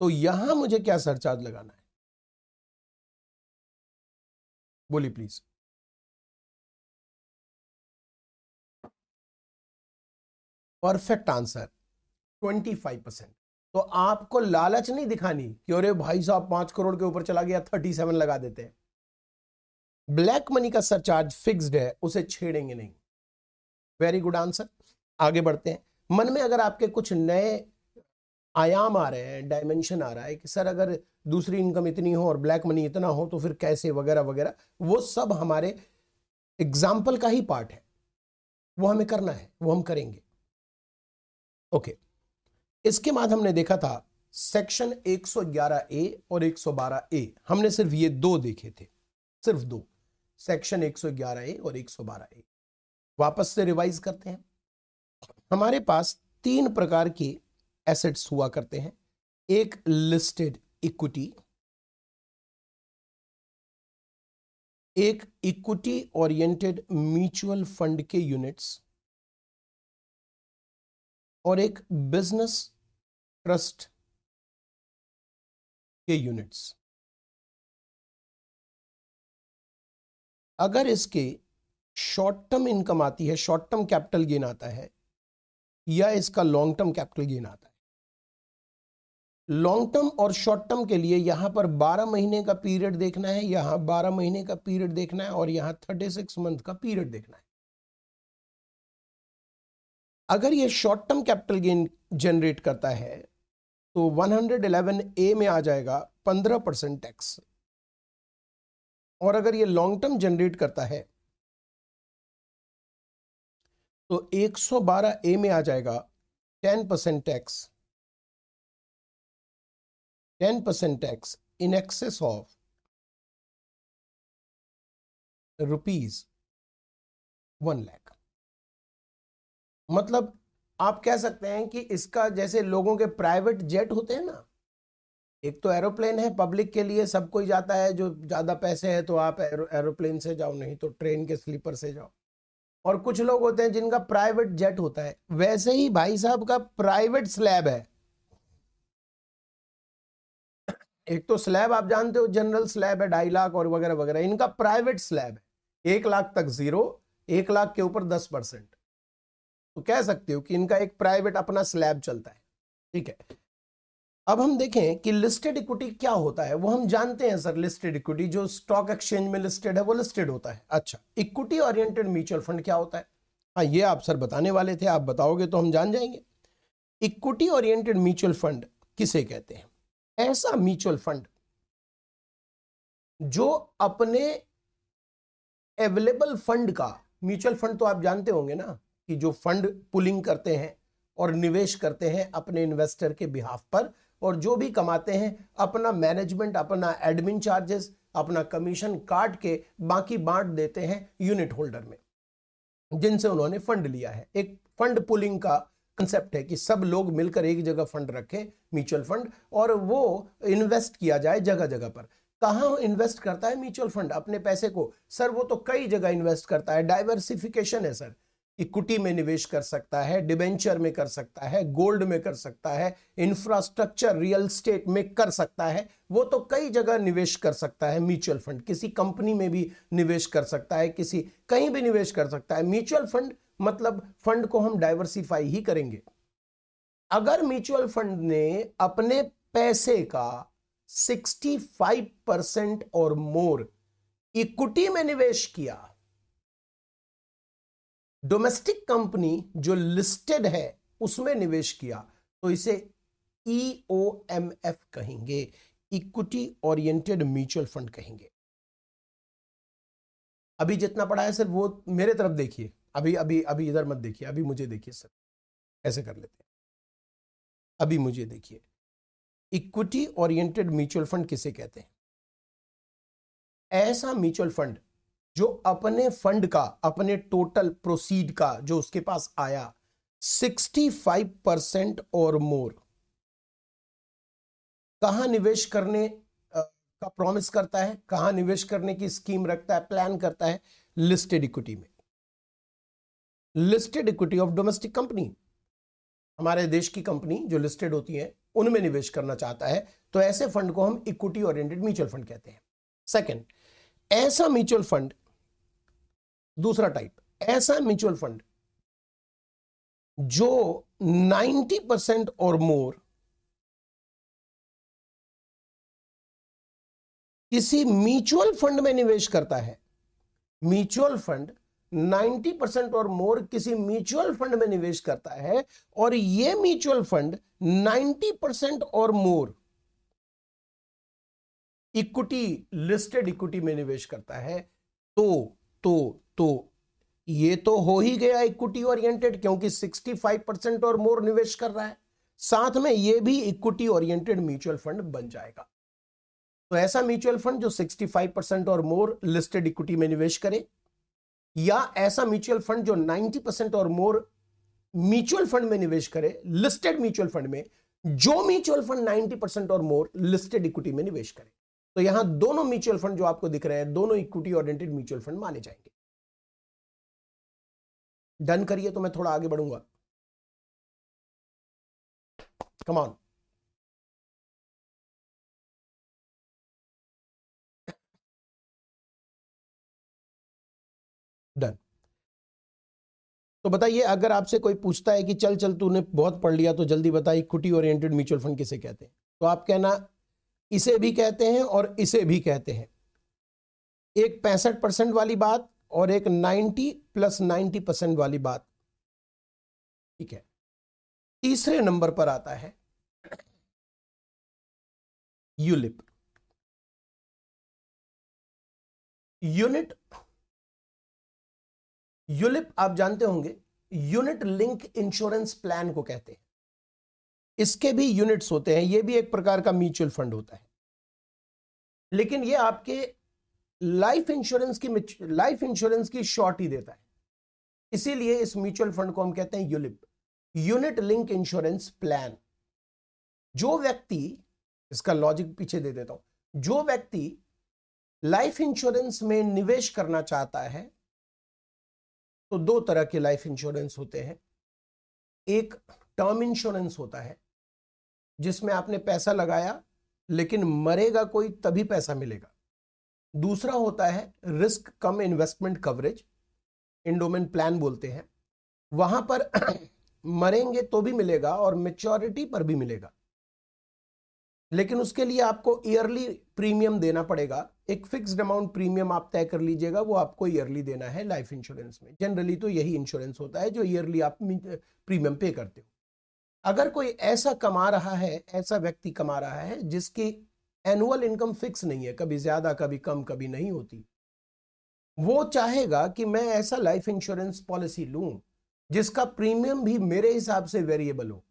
तो यहां मुझे क्या सरचार्ज लगाना है बोली please perfect answer twenty five percent तो आपको लालच नहीं दिखानी कि अरे भाई साहब पांच करोड़ के ऊपर चला गया थर्टी सेवन लगा देते हैं ब्लैक मनी का सरचार्ज फिक्स्ड है उसे छेड़ेंगे नहीं वेरी गुड आंसर आगे बढ़ते हैं मन में अगर आपके कुछ नए आयाम आ रहे हैं डायमेंशन आ रहा है कि सर अगर दूसरी इनकम इतनी हो और ब्लैक मनी इतना हो तो फिर कैसे वगैरह वगैरह वो सब हमारे एग्जाम्पल का ही पार्ट है वो हमें करना है वो हम करेंगे ओके इसके बाद हमने देखा था सेक्शन 111 ए और 112 ए हमने सिर्फ ये दो देखे थे सिर्फ दो सेक्शन 111 ए और 112 ए वापस से रिवाइज करते हैं हमारे पास तीन प्रकार की एसेट्स हुआ करते हैं एक लिस्टेड इक्विटी एक इक्विटी ओरिएंटेड म्यूचुअल फंड के यूनिट्स और एक बिजनेस ट्रस्ट के यूनिट्स अगर इसके शॉर्ट टर्म इनकम आती है शॉर्ट टर्म कैपिटल गेन आता है या इसका लॉन्ग टर्म कैपिटल गेन आता है लॉन्ग टर्म और शॉर्ट टर्म के लिए यहाँ पर 12 महीने का पीरियड देखना है यहाँ 12 महीने का पीरियड देखना है और यहाँ 36 मंथ का पीरियड देखना है अगर ये short term capital gain generate करता है तो 111 ए में आ जाएगा 15 परसेंट टैक्स और अगर ये लॉन्ग टर्म जनरेट करता है तो 112 ए में आ जाएगा 10 percent tax percent tax in excess of rupees one lakh मतलब आप कह सकते हैं कि इसका जैसे लोगों के प्राइवेट जेट होते हैं ना एक तो एरोप्लेन है पब्लिक के लिए सब कोई जाता है जो ज़्यादा पैसे है तो आप एरोप्लेन से जाओ नहीं तो ट्रेन के स्लीपर से जाओ और कुछ लोग होते हैं जिनका प्राइवेट जेट होता है वैसे ही भाई साहब का प्राइवेट स्लैब है एक तो स्लैब आप जानते हो जनरल स्लैब है ढाई लाख और वगैरह वगैरह इनका प्राइवेट स्लैब है एक लाख तक जीरो एक लाख के ऊपर दस परसेंट तो कह सकते हो कि इनका एक प्राइवेट अपना स्लैब चलता है ठीक है अब हम देखें कि लिस्टेड इक्विटी क्या होता है वो हम जानते हैं सर लिस्टेड इक्विटी जो स्टॉक एक्सचेंज में लिस्टेड है वो लिस्टेड होता है अच्छा इक्विटी ओरिएंटेड म्यूचुअल फंड क्या होता है हाँ ये आप सर बताने वाले थे आप बताओगे तो हम जान जाएंगे इक्विटी ओरिएंटेड म्यूचुअल फंड किसे कहते हैं ऐसा म्यूचुअल फंड जो अपने अवेलेबल फंड का म्यूचुअल फंड तो आप जानते होंगे ना कि जो फंड पुलिंग करते हैं और निवेश करते हैं अपने इन्वेस्टर के बिहाफ पर और जो भी कमाते हैं अपना मैनेजमेंट अपना एडमिन चार्जेस अपना कमीशन काट के बाकी बांट देते हैं यूनिट होल्डर में जिनसे उन्होंने फंड लिया है एक फंड पुलिंग का कंसेप्ट है कि सब लोग मिलकर एक जगह फंड रखें म्यूचुअल फंड और वो इन्वेस्ट किया जाए जगह जगह पर कहाँ इन्वेस्ट करता है म्यूचुअल फंड अपने पैसे को सर वो तो कई जगह इन्वेस्ट करता है डाइवर्सिफिकेशन है सर इक्विटी में निवेश कर सकता है डिबेंचर में कर सकता है गोल्ड में कर सकता है इंफ्रास्ट्रक्चर रियल स्टेट में कर सकता है वो तो कई जगह निवेश कर सकता है म्यूचुअल फंड किसी कंपनी में भी निवेश कर सकता है किसी कहीं भी निवेश कर सकता है म्यूचुअल फंड मतलब फंड को हम डाइवर्सिफाई ही करेंगे अगर म्यूचुअल फंड ने अपने पैसे का 65 परसेंट और मोर इक्विटी में निवेश किया डोमेस्टिक कंपनी जो लिस्टेड है उसमें निवेश किया तो इसे ईओएमएफ e कहेंगे इक्विटी ओरिएंटेड म्यूचुअल फंड कहेंगे अभी जितना पढ़ा है सर वो मेरे तरफ देखिए अभी अभी अभी इधर मत देखिए अभी मुझे देखिए सर ऐसे कर लेते हैं अभी मुझे देखिए इक्विटी ओरिएंटेड म्यूचुअल फंड किसे कहते हैं ऐसा म्यूचुअल फंड जो अपने फंड का अपने टोटल प्रोसीड का जो उसके पास आया 65 परसेंट और मोर कहा निवेश करने का प्रॉमिस करता है कहां निवेश करने की स्कीम रखता है प्लान करता है लिस्टेड इक्विटी में listed equity of domestic company हमारे देश की कंपनी जो लिस्टेड होती है उनमें निवेश करना चाहता है तो ऐसे फंड को हम इक्विटी ओरिएंटेड म्यूचुअल फंड कहते हैं सेकंड ऐसा म्यूचुअल फंड दूसरा टाइप ऐसा म्यूचुअल फंड जो 90 परसेंट और मोर किसी म्यूचुअल फंड में निवेश करता है म्यूचुअल फंड 90 परसेंट और मोर किसी म्यूचुअल फंड में निवेश करता है और ये म्यूचुअल फंड 90 परसेंट और मोर इक्विटी लिस्टेड इक्विटी में निवेश करता है तो तो तो ये तो हो ही गया इक्विटी ओरिएंटेड क्योंकि 65 परसेंट और मोर निवेश कर रहा है साथ में ये भी इक्विटी ओरिएंटेड म्यूचुअल फंड बन जाएगा तो ऐसा म्यूचुअल फंड जो 65 परसेंट और मोर लिस्टेड इक्विटी में निवेश करे या ऐसा म्यूचुअल फंड जो 90 परसेंट और मोर म्यूचुअल फंड में निवेश करे लिस्टेड म्यूचुअल फंड में जो म्यूचुअल फंड 90 परसेंट और मोर लिस्टेड इक्विटी में निवेश करे तो यहां दोनों म्यूचुअल फंड जो आपको दिख रहे हैं दोनों इक्विटी ऑरियंटेड म्यूचुअल फंड माने जाएंगे डन करिए तो मैं थोड़ा आगे बढ़ूंगा कमान डन तो बताइए अगर आपसे कोई पूछता है कि चल चल तूने बहुत पढ़ लिया तो जल्दी बताइए इक्विटी ओरिएंटेड म्यूचुअल फंड किसे कहते हैं तो आप कहना इसे भी कहते हैं और इसे भी कहते हैं एक पैंसठ परसेंट वाली बात और एक नाइन्टी प्लस नाइन्टी परसेंट वाली बात ठीक है तीसरे नंबर पर आता है यूलिप यूनिट यूलिप आप जानते होंगे यूनिट लिंक इंश्योरेंस प्लान को कहते हैं इसके भी यूनिट्स होते हैं यह भी एक प्रकार का म्यूचुअल फंड होता है लेकिन यह आपके लाइफ इंश्योरेंस की लाइफ इंश्योरेंस की शॉर्ट ही देता है इसीलिए इस म्यूचुअल फंड को हम कहते हैं ULIP unit link insurance plan जो व्यक्ति इसका लॉजिक पीछे दे देता हूं जो व्यक्ति लाइफ इंश्योरेंस में निवेश करना चाहता है तो दो तरह के लाइफ इंश्योरेंस होते हैं एक टर्म इंश्योरेंस होता है जिसमें आपने पैसा लगाया लेकिन मरेगा कोई तभी पैसा मिलेगा दूसरा होता है रिस्क कम इन्वेस्टमेंट कवरेज इंडोमेन प्लान बोलते हैं वहां पर मरेंगे तो भी मिलेगा और मेच्योरिटी पर भी मिलेगा लेकिन उसके लिए आपको ईयरली प्रीमियम देना पड़ेगा एक फिक्स्ड अमाउंट प्रीमियम आप तय कर लीजिएगा वो आपको ईयरली देना है लाइफ इंश्योरेंस में जनरली तो यही इंश्योरेंस होता है जो ईयरली आप प्रीमियम पे करते हो अगर कोई ऐसा कमा रहा है ऐसा व्यक्ति कमा रहा है जिसकी एनुअल इनकम फिक्स नहीं है कभी ज्यादा कभी कम कभी नहीं होती वो चाहेगा कि मैं ऐसा लाइफ इंश्योरेंस पॉलिसी लूं जिसका प्रीमियम भी मेरे हिसाब से वेरिएबल हो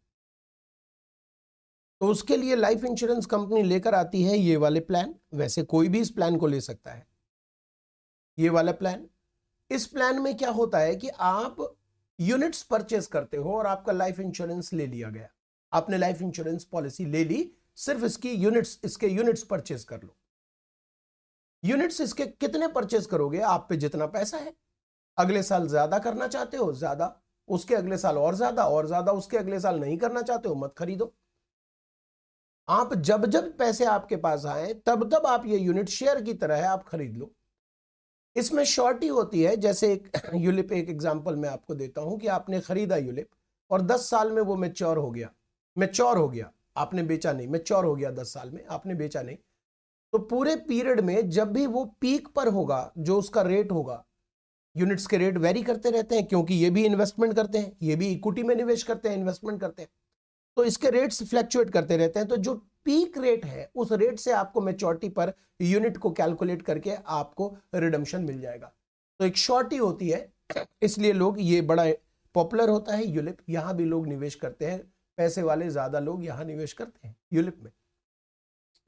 तो उसके लिए लाइफ इंश्योरेंस कंपनी लेकर आती है ये वाले प्लान वैसे कोई भी इस प्लान को ले सकता है ये वाला प्लान इस प्लान में क्या होता है कि आप यूनिट्स परचेस करते हो और आपका लाइफ इंश्योरेंस ले लिया गया आपने लाइफ इंश्योरेंस पॉलिसी ले ली सिर्फ इसकी यूनिट्स इसके यूनिट्स परचेस कर लो यूनिट्स इसके कितने परचेस करोगे आप पे जितना पैसा है अगले साल ज्यादा करना चाहते हो ज्यादा उसके अगले साल और ज्यादा और ज्यादा उसके अगले साल नहीं करना चाहते हो मत खरीदो आप जब जब पैसे आपके पास आए तब तब आप ये यूनिट शेयर की तरह है आप खरीद लो इसमें शॉर्टी होती है जैसे एक यूलिप एक एग्जाम्पल मैं आपको देता हूँ कि आपने खरीदा यूलिप और दस साल में वो मेच्योर हो गया मेच्योर हो गया आपने बेचा नहीं मेच्योर हो गया दस साल में आपने बेचा नहीं तो पूरे पीरियड में जब भी वो पीक पर होगा जो उसका रेट होगा यूनिट्स के रेट वेरी करते रहते हैं क्योंकि ये भी इन्वेस्टमेंट करते हैं ये भी इक्विटी में निवेश करते हैं इन्वेस्टमेंट करते हैं तो इसके रेट्स फ्लैक्चुएट करते रहते हैं तो जो पीक रेट है उस रेट से आपको मेच्योरिटी पर यूनिट को कैलकुलेट करके आपको रिडम्शन मिल जाएगा तो एक शॉर्टी होती है इसलिए लोग ये बड़ा पॉपुलर होता है यूलिप यहां भी लोग निवेश करते हैं पैसे वाले ज़्यादा लोग यहां निवेश करते हैं यूलिप में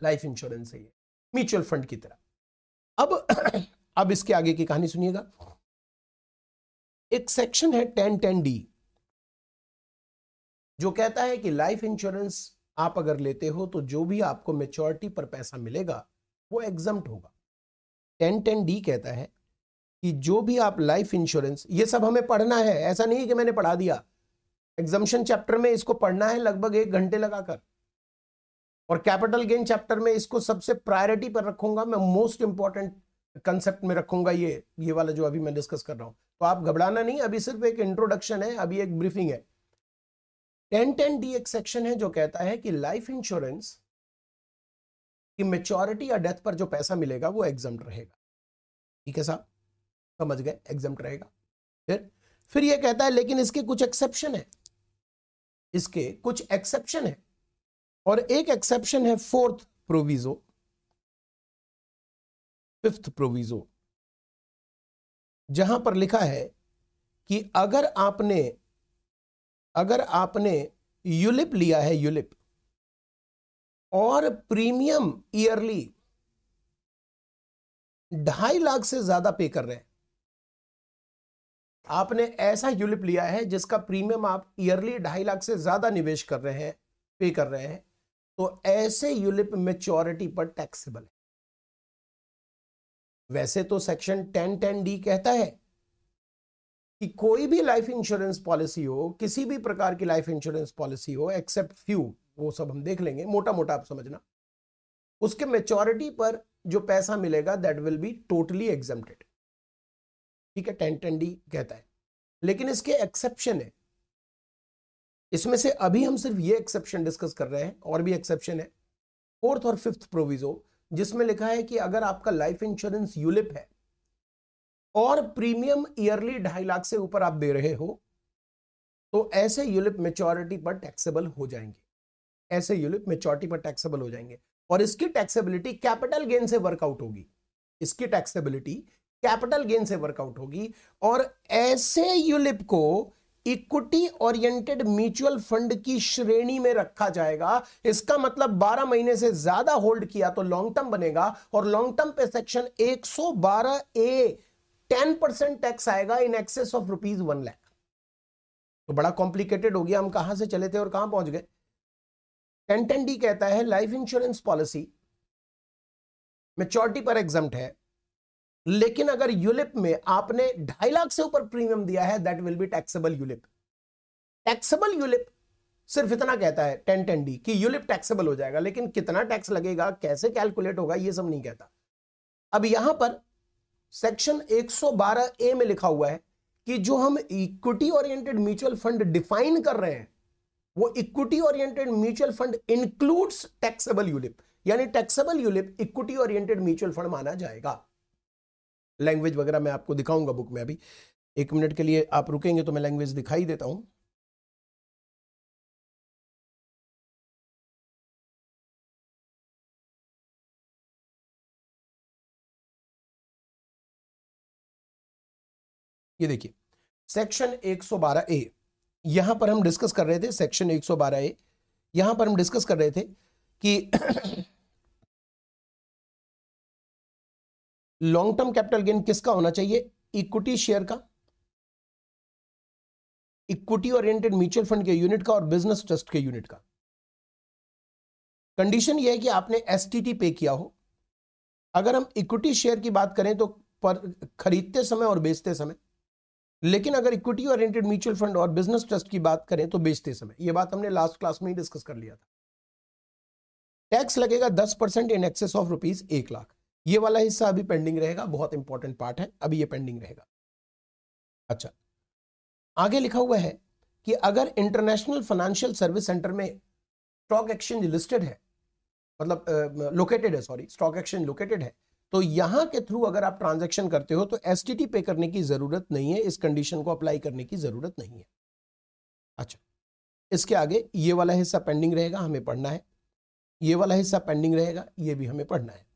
लाइफ इंश्योरेंस है ये म्यूचुअल फंड की तरह अब अब इसके आगे की कहानी सुनिएगा एक सेक्शन है टेन टेन डी जो कहता है कि लाइफ इंश्योरेंस आप अगर लेते हो तो जो भी आपको मेच्योरिटी पर पैसा मिलेगा वो एग्जम्प्ट होगा टेन टेन डी कहता है कि जो भी आप लाइफ इंश्योरेंस ये सब हमें पढ़ना है ऐसा नहीं कि मैंने पढ़ा दिया एग्जम्पन चैप्टर में इसको पढ़ना है लगभग एक घंटे लगाकर और कैपिटल गेन चैप्टर में इसको सबसे प्रायोरिटी पर रखूंगा मैं मोस्ट इंपॉर्टेंट कंसेप्ट में रखूंगा ये ये वाला जो अभी मैं डिस्कस कर रहा हूँ तो आप घबराना नहीं अभी सिर्फ एक इंट्रोडक्शन है अभी एक ब्रीफिंग है टेन टेन डी एक सेक्शन है जो कहता है कि लाइफ इंश्योरेंस की मेच्योरिटी या डेथ पर जो पैसा मिलेगा वो एग्जाम रहेगा ठीक है साहब समझ गए एग्जाम रहेगा फिर फिर ये कहता है लेकिन इसके कुछ एक्सेप्शन है इसके कुछ एक्सेप्शन है और एक एक्सेप्शन है फोर्थ प्रोविजो फिफ्थ प्रोविजो जहां पर लिखा है कि अगर आपने अगर आपने यूलिप लिया है यूलिप और प्रीमियम ईयरली ढाई लाख से ज्यादा पे कर रहे हैं आपने ऐसा यूलिप लिया है जिसका प्रीमियम आप ईयरली ढाई लाख से ज्यादा निवेश कर रहे हैं पे कर रहे हैं तो ऐसे यूलिप मेच्योरिटी पर टैक्सेबल है वैसे तो सेक्शन टेन टेन डी कहता है कि कोई भी लाइफ इंश्योरेंस पॉलिसी हो किसी भी प्रकार की लाइफ इंश्योरेंस पॉलिसी हो एक्सेप्ट फ्यू वो सब हम देख लेंगे मोटा मोटा आप समझना उसके मेचोरिटी पर जो पैसा मिलेगा that will be totally exempted ठीक है टेन टेन डी कहता है लेकिन इसके एक्सेप्शन है इसमें से अभी हम सिर्फ ये एक्सेप्शन डिस्कस कर रहे हैं और भी एक्सेप्शन है फोर्थ और फिफ्थ प्रोविजो जिसमें लिखा है कि अगर आपका लाइफ इंश्योरेंस यूलिप है और प्रीमियम ईयरली ढाई लाख से ऊपर आप दे रहे हो तो ऐसे यूलिप मेच्योरिटी पर टैक्सेबल हो जाएंगे ऐसे यूलिप मेच्योरिटी पर टैक्सेबल हो जाएंगे और इसकी टैक्सेबिलिटी कैपिटल गेन से वर्कआउट होगी इसकी टैक्सेबिलिटी कैपिटल गेन से वर्कआउट होगी और ऐसे यूलिप को इक्विटी ओरिएंटेड म्यूचुअल फंड की श्रेणी में रखा जाएगा इसका मतलब 12 महीने से ज्यादा होल्ड किया तो लॉन्ग टर्म बनेगा और लॉन्ग टर्म पे section 112 A ten percent tax आएगा in excess of rupees one lakh तो बड़ा कॉम्प्लिकेटेड हो गया हम कहां से चले थे और कहां पहुंच गए टेन टेन डी कहता है लाइफ इंश्योरेंस पॉलिसी मेच्योरिटी पर एग्जाम है लेकिन अगर यूलिप में आपने ढाई लाख से ऊपर प्रीमियम दिया है that will be taxable ULIP taxable ULIP सिर्फ इतना कहता है टेन टेन डी कि यूलिप टैक्सेबल हो जाएगा लेकिन कितना टैक्स लगेगा कैसे कैलकुलेट होगा ये सब नहीं कहता अब यहां पर सेक्शन 112 ए में लिखा हुआ है कि जो हम equity oriented mutual fund define कर रहे हैं वो equity oriented mutual fund includes taxable ULIP यानी taxable ULIP equity oriented mutual fund माना जाएगा लैंग्वेज वगैरह मैं आपको दिखाऊंगा बुक में अभी एक मिनट के लिए आप रुकेंगे तो मैं लैंग्वेज दिखाई देता हूं ये देखिए सेक्शन 112 ए यहां पर हम डिस्कस कर रहे थे सेक्शन 112 ए यहां पर हम डिस्कस कर रहे थे कि लॉन्ग टर्म कैपिटल गेन किसका होना चाहिए इक्विटी शेयर का इक्विटी ओरिएंटेड म्यूचुअल फंड के यूनिट का और बिजनेस ट्रस्ट के यूनिट का कंडीशन यह है कि आपने एस पे किया हो अगर हम इक्विटी शेयर की बात करें तो पर खरीदते समय और बेचते समय लेकिन अगर इक्विटी ओरिएंटेड म्यूचुअल फंड और बिजनेस ट्रस्ट की बात करें तो बेचते समय यह बात हमने लास्ट क्लास में ही डिस्कस कर लिया था टैक्स लगेगा दस percent in excess of rupees एक लाख ये वाला हिस्सा अभी पेंडिंग रहेगा बहुत इंपॉर्टेंट पार्ट है अभी ये पेंडिंग रहेगा अच्छा आगे लिखा हुआ है कि अगर इंटरनेशनल फाइनेंशियल सर्विस सेंटर में स्टॉक एक्सचेंज लिस्टेड है मतलब लोकेटेड uh, है सॉरी स्टॉक एक्सचेंज लोकेटेड है तो यहां के थ्रू अगर आप ट्रांजेक्शन करते हो तो एस पे करने की जरूरत नहीं है इस कंडीशन को अप्लाई करने की जरूरत नहीं है अच्छा इसके आगे ये वाला हिस्सा पेंडिंग रहेगा हमें पढ़ना है ये वाला हिस्सा पेंडिंग रहेगा ये भी हमें पढ़ना है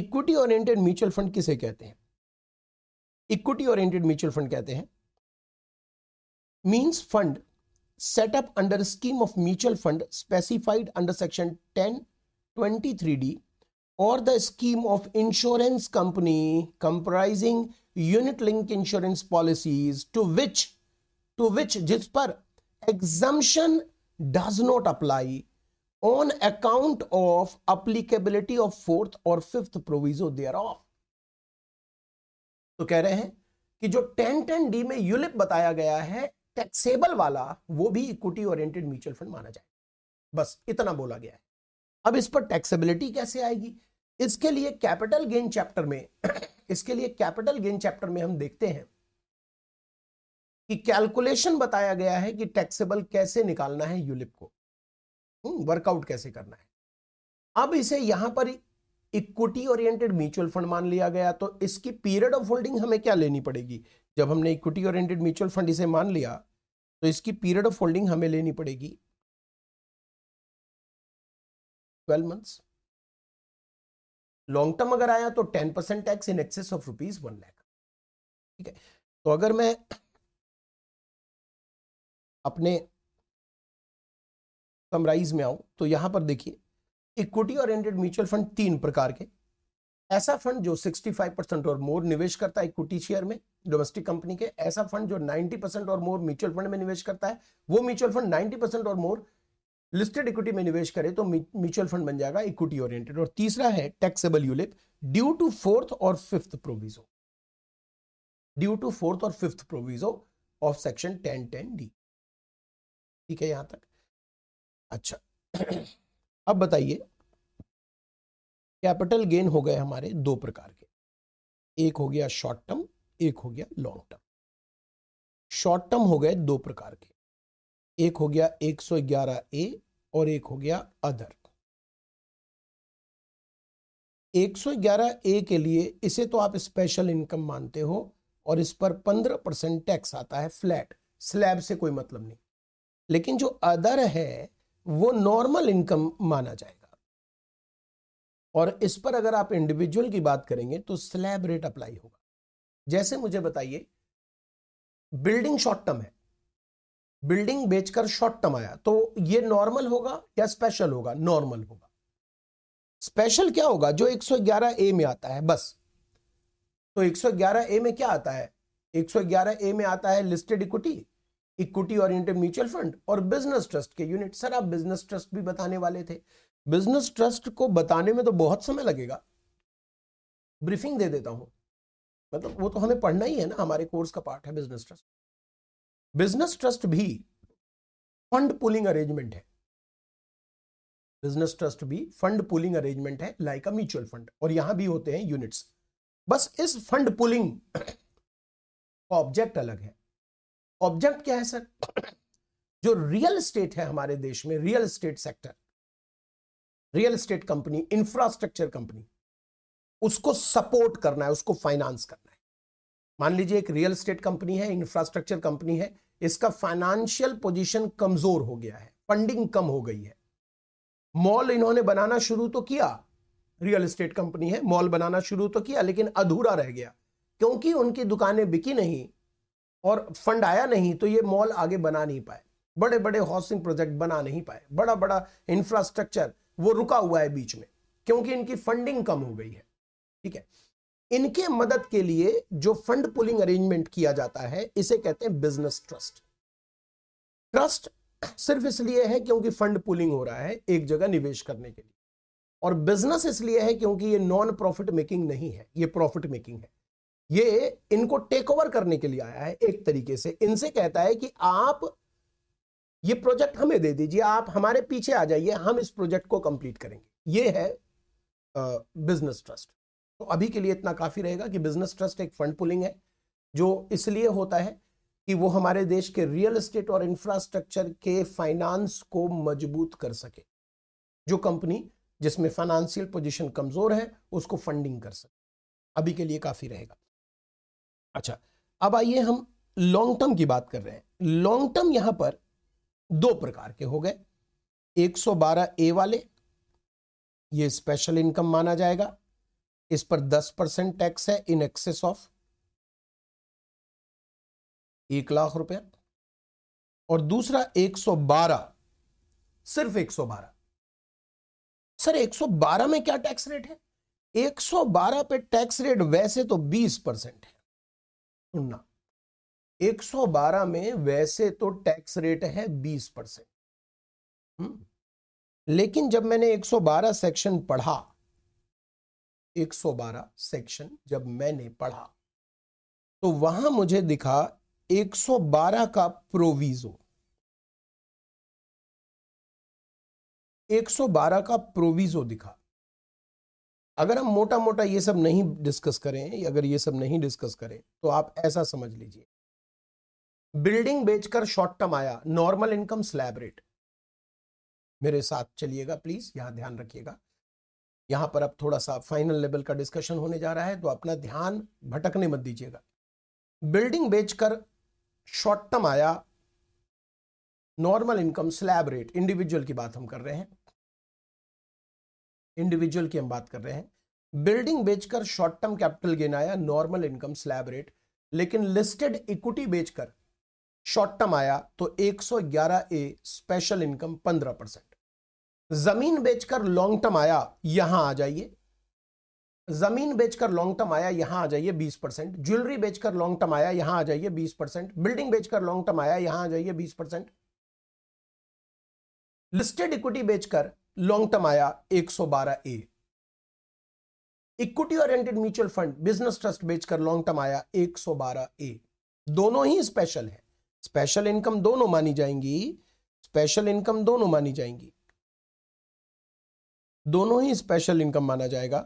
इक्विटी ओरिएंटेड म्यूचुअल फंड किसे कहते हैं इक्विटी ओरिएंटेड म्यूचुअल फंड कहते हैं means fund setup under scheme of mutual fund specified under section ten twenty three D or the scheme of insurance company comprising unit link insurance policies to which to which jis par exemption does not apply on account of applicability of fourth और फिफ्थ प्रोविजो देयर ऑफ तो कह रहे हैं कि जो टेन टेन डी में यूलिप बताया गया है टैक्सेबल वाला वो भी इक्विटी ओरिएंटेड म्यूचुअल फंड माना जाए बस इतना बोला गया है अब इस पर टैक्सेबिलिटी कैसे आएगी इसके लिए कैपिटल गेन चैप्टर में इसके लिए कैपिटल गेन चैप्टर में हम देखते हैं कि कैलकुलेशन बताया गया है कि टैक्सेबल कैसे निकालना है यूलिप को वर्कआउट हम्म, कैसे करना है अब इसे यहां पर इक्विटी ओरिएंटेड म्यूचुअल फंड मान लिया गया तो इसकी पीरियड ऑफ होल्डिंग हमें क्या लेनी पड़ेगी जब हमने इक्विटी ओरिएंटेड म्यूचुअल फंड इसे मान लिया तो इसकी पीरियड ऑफ होल्डिंग हमें लेनी पड़ेगी 12 मंथ्स लॉन्ग टर्म अगर आया तो 10 percent tax in excess of rupees one lakh ठीक है तो अगर मैं अपने समराइज में आऊं तो यहां पर देखिए इक्विटी ओरिएंटेड म्यूचुअल फंड तीन प्रकार के ऐसा फंड जो 65 परसेंट और मोर निवेश करता है इक्विटी शेयर में डोमेस्टिक कंपनी के ऐसा फंड जो 90 परसेंट और मोर म्यूचुअल फंड में निवेश करता है वो म्यूचुअल फंड 90 परसेंट और मोर लिस्टेड इक्विटी में निवेश करें तो म्यूचुअल फंड बन जाएगा इक्विटी ओरिएंटेड और तीसरा है taxable ULIP due to fourth और fifth proviso due to fourth और fifth proviso of section ten ten D ठीक है यहां तक अच्छा अब बताइए कैपिटल गेन हो गए हमारे दो प्रकार के एक हो गया शॉर्ट टर्म एक हो गया लॉन्ग टर्म शॉर्ट टर्म हो गए दो प्रकार के एक हो गया 111 ए और एक हो गया अदर 111 ए के लिए इसे तो आप स्पेशल इनकम मानते हो और इस पर 15 परसेंट टैक्स आता है फ्लैट स्लैब से कोई मतलब नहीं लेकिन जो अदर है वो नॉर्मल इनकम माना जाएगा और इस पर अगर आप इंडिविजुअल की बात करेंगे तो स्लैब रेट अप्लाई होगा जैसे मुझे बताइए बिल्डिंग शॉर्ट टर्म है बिल्डिंग बेचकर शॉर्ट टर्म आया तो ये नॉर्मल होगा या स्पेशल होगा नॉर्मल होगा स्पेशल क्या होगा जो 111 ए में आता है बस तो 111 ए में क्या आता है 111 ए में आता है listed equity equity oriented mutual fund और बिजनेस ट्रस्ट के यूनिट सर आप बिजनेस ट्रस्ट भी बताने वाले थे बिजनेस ट्रस्ट को बताने में तो बहुत समय लगेगा ब्रीफिंग दे देता हूं मतलब वो तो हमें पढ़ना ही है ना हमारे कोर्स का पार्ट है बिजनेस ट्रस्ट बिजनेस ट्रस्ट भी फंड पूलिंग अरेंजमेंट है बिजनेस ट्रस्ट भी फंड पूलिंग अरेंजमेंट है लाइक अ म्यूचुअल फंड और यहां भी होते हैं यूनिट्स बस इस फंड पूलिंग का ऑब्जेक्ट अलग है ऑब्जेक्ट क्या है सर जो रियल स्टेट है हमारे देश में real state sector real state company infrastructure company उसको सपोर्ट करना है उसको फाइनेंस करना है मान लीजिए एक रियल स्टेट कंपनी है इंफ्रास्ट्रक्चर कंपनी है इसका फाइनेंशियल पोजीशन कमजोर हो गया है फंडिंग कम हो गई है मॉल इन्होंने बनाना शुरू तो किया रियल एस्टेट कंपनी है मॉल बनाना शुरू तो किया लेकिन अधूरा रह गया क्योंकि उनकी दुकानें बिकी नहीं और फंड आया नहीं तो ये मॉल आगे बना नहीं पाए बड़े बड़े हाउसिंग प्रोजेक्ट बना नहीं पाए बड़ा बड़ा इंफ्रास्ट्रक्चर वो रुका हुआ है बीच में क्योंकि इनकी फंडिंग कम हो गई है ठीक है इनके मदद के लिए जो फंड पुलिंग अरेंजमेंट किया जाता है इसे कहते हैं बिजनेस ट्रस्ट ट्रस्ट सिर्फ इसलिए है क्योंकि फंड पुलिंग हो रहा है एक जगह निवेश करने के लिए और बिजनेस इसलिए है क्योंकि ये नॉन प्रॉफिट मेकिंग नहीं है ये प्रॉफिट मेकिंग है ये इनको टेक ओवर करने के लिए आया है एक तरीके से इनसे कहता है कि आप ये प्रोजेक्ट हमें दे दीजिए आप हमारे पीछे आ जाइए हम इस प्रोजेक्ट को कंप्लीट करेंगे ये है बिजनेस ट्रस्ट तो अभी के लिए इतना काफ़ी रहेगा कि बिजनेस ट्रस्ट एक फंड पुलिंग है जो इसलिए होता है कि वो हमारे देश के रियल एस्टेट और इंफ्रास्ट्रक्चर के फाइनेंस को मजबूत कर सके जो कंपनी जिसमें फाइनेंशियल पोजीशन कमज़ोर है उसको फंडिंग कर सके अभी के लिए काफ़ी रहेगा अच्छा अब आइए हम लॉन्ग टर्म की बात कर रहे हैं लॉन्ग टर्म यहां पर दो प्रकार के हो गए 112 ए वाले ये स्पेशल इनकम माना जाएगा इस पर 10 परसेंट टैक्स है इन एक्सेस ऑफ एक लाख रुपया और दूसरा 112 सिर्फ 112 सर 112 में क्या टैक्स रेट है 112 पे टैक्स रेट वैसे तो 20 परसेंट है सुनना 112 में वैसे तो टैक्स रेट है 20 परसेंट हम्म। लेकिन जब मैंने 112 सेक्शन पढ़ा 112 सेक्शन जब मैंने पढ़ा तो वहां मुझे दिखा 112 का प्रोविजो 112 का प्रोविजो दिखा अगर हम मोटा मोटा ये सब नहीं डिस्कस करें अगर ये सब नहीं डिस्कस करें तो आप ऐसा समझ लीजिए बिल्डिंग बेचकर शॉर्ट टर्म आया नॉर्मल इनकम स्लैब रेट मेरे साथ चलिएगा प्लीज यहां ध्यान रखिएगा यहाँ पर अब थोड़ा सा फाइनल लेवल का डिस्कशन होने जा रहा है तो अपना ध्यान भटकने मत दीजिएगा बिल्डिंग बेचकर शॉर्ट टर्म आया normal income slab rate individual की बात हम कर रहे हैं इंडिविजुअल की हम बात कर रहे हैं बिल्डिंग बेचकर शॉर्ट टर्म कैपिटल गेन आया नॉर्मल इनकम स्लैब रेट लेकिन लिस्टेड इक्विटी बेचकर शॉर्ट टर्म आया तो 111 ए स्पेशल इनकम 15 परसेंट जमीन बेचकर लॉन्ग टर्म आया यहां आ जाइए जमीन बेचकर लॉन्ग टर्म आया यहां आ जाइए 20 परसेंट ज्वेलरी बेचकर लॉन्ग टर्म आया यहां आ जाइए 20 परसेंट बिल्डिंग बेचकर लॉन्ग टर्म आया यहां आ जाइए 20 परसेंट लिस्टेड इक्विटी बेचकर लॉन्ग टर्म आया 112 A equity oriented mutual fund business trust बेचकर लॉन्ग टर्म आया 112 ए दोनों ही स्पेशल है स्पेशल इनकम दोनों मानी जाएंगी स्पेशल इनकम दोनों मानी जाएंगी दोनों ही स्पेशल इनकम माना जाएगा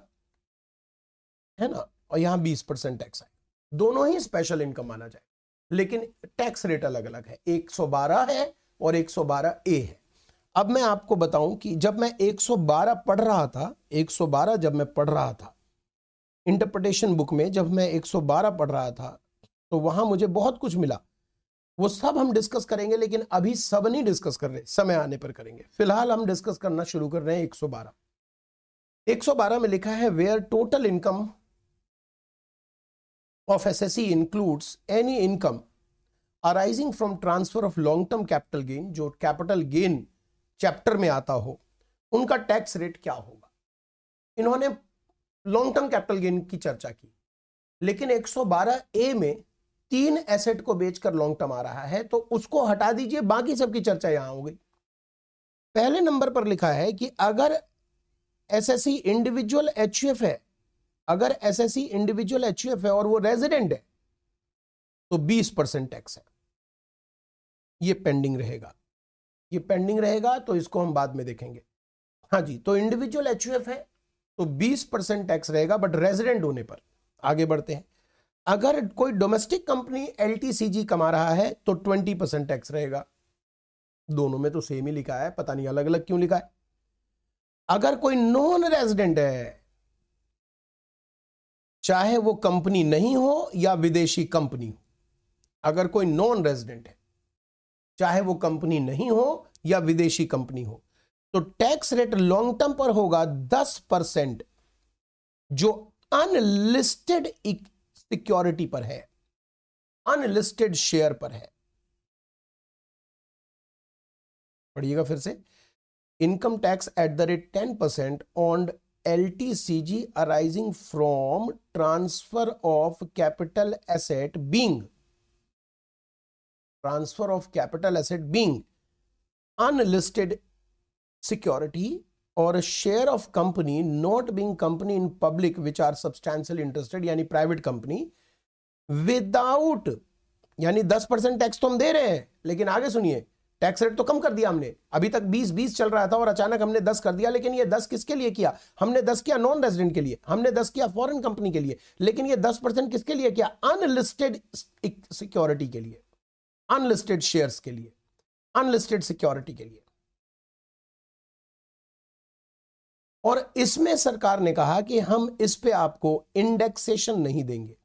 है ना और यहां बीस परसेंट टैक्स आएगा दोनों ही स्पेशल इनकम माना जाएगा लेकिन टैक्स रेट अलग अलग है 112 है और 112 ए है अब मैं आपको बताऊं कि जब मैं 112 पढ़ रहा था 112 जब मैं पढ़ रहा था इंटरप्रिटेशन बुक में जब मैं 112 पढ़ रहा था तो वहां मुझे बहुत कुछ मिला वो सब हम डिस्कस करेंगे लेकिन अभी सब नहीं डिस्कस कर रहे समय आने पर करेंगे फिलहाल हम डिस्कस करना शुरू कर रहे हैं 112 112 में लिखा है where total income of assessee includes any income arising from transfer of long term capital gain जो कैपिटल गेन चैप्टर में आता हो उनका टैक्स रेट क्या होगा इन्होंने लॉन्ग टर्म कैपिटल गेन की चर्चा की लेकिन 112 ए में तीन एसेट को बेचकर लॉन्ग टर्म आ रहा है तो उसको हटा दीजिए बाकी सबकी चर्चा यहां हो गई पहले नंबर पर लिखा है कि अगर एसएससी इंडिविजुअल एचयूएफ है अगर एसएससी इंडिविजुअल एचयूएफ है और वो रेजिडेंट है तो 20 परसेंट टैक्स है ये पेंडिंग रहेगा ये पेंडिंग रहेगा तो इसको हम बाद में देखेंगे हाँ जी तो इंडिविजुअल एचयूएफ है तो 20 परसेंट टैक्स रहेगा बट रेजिडेंट होने पर आगे बढ़ते हैं अगर कोई डोमेस्टिक कंपनी एल कमा रहा है तो ट्वेंटी परसेंट टैक्स रहेगा दोनों में तो सेम ही लिखा है पता नहीं अलग अलग क्यों लिखा है अगर कोई नॉन रेजिडेंट है चाहे वो कंपनी नहीं हो या विदेशी कंपनी हो अगर कोई नॉन रेजिडेंट है चाहे वो कंपनी नहीं हो या विदेशी कंपनी हो तो टैक्स रेट लॉन्ग टर्म पर होगा दस परसेंट जो अनलिस्टेड सिक्योरिटी पर है अनलिस्टेड शेयर पर है पढ़िएगा फिर से income tax at the rate ten percent on L T C G arising from transfer of capital asset being transfer of capital asset being unlisted security और share of company not being company in public which are substantially interested यानी प्राइवेट कंपनी विदाउट यानी दस परसेंट टैक्स तो हम दे रहे हैं लेकिन आगे सुनिए टैक्स रेट तो कम कर दिया हमने अभी तक 20 20 चल रहा था और अचानक हमने 10 कर दिया लेकिन ये 10 किसके लिए किया हमने 10 किया नॉन रेजिडेंट के लिए हमने 10 किया फॉरेन कंपनी के लिए लेकिन ये 10 परसेंट किसके लिए किया अनलिस्टेड सिक्योरिटी के लिए अनलिस्टेड शेयर के लिए अनलिस्टेड सिक्योरिटी के लिए और इसमें सरकार ने कहा कि हम इस पर आपको इंडेक्सेशन नहीं देंगे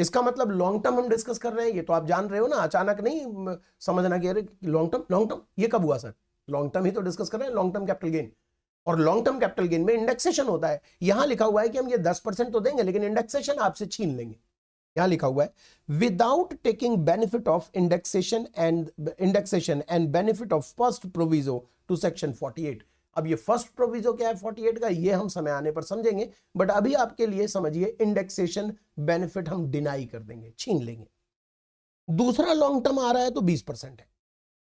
इसका मतलब लॉन्ग टर्म हम डिस्कस कर रहे हैं ये तो आप जान रहे हो ना अचानक नहीं समझना कि अरे लॉन्ग टर्म लॉन्ग टर्म ये कब हुआ सर लॉन्ग टर्म ही तो डिस्कस कर रहे हैं लॉन्ग टर्म कैपिटल गेन और लॉन्ग टर्म कैपिटल गेन में इंडेक्सेशन होता है यहां लिखा हुआ है कि हम ये दस परसेंट तो देंगे लेकिन इंडेक्सेशन आपसे छीन लेंगे यहां लिखा हुआ है without taking benefit of indexation and indexation and benefit of first proviso to section eight अब ये फर्स्ट प्रोविजो क्या है 48 का ये हम समय आने पर समझेंगे बट अभी आपके लिए समझिए इंडेक्सेशन बेनिफिट हम डिनाई कर देंगे छीन लेंगे दूसरा लॉन्ग टर्म आ रहा है तो 20 परसेंट है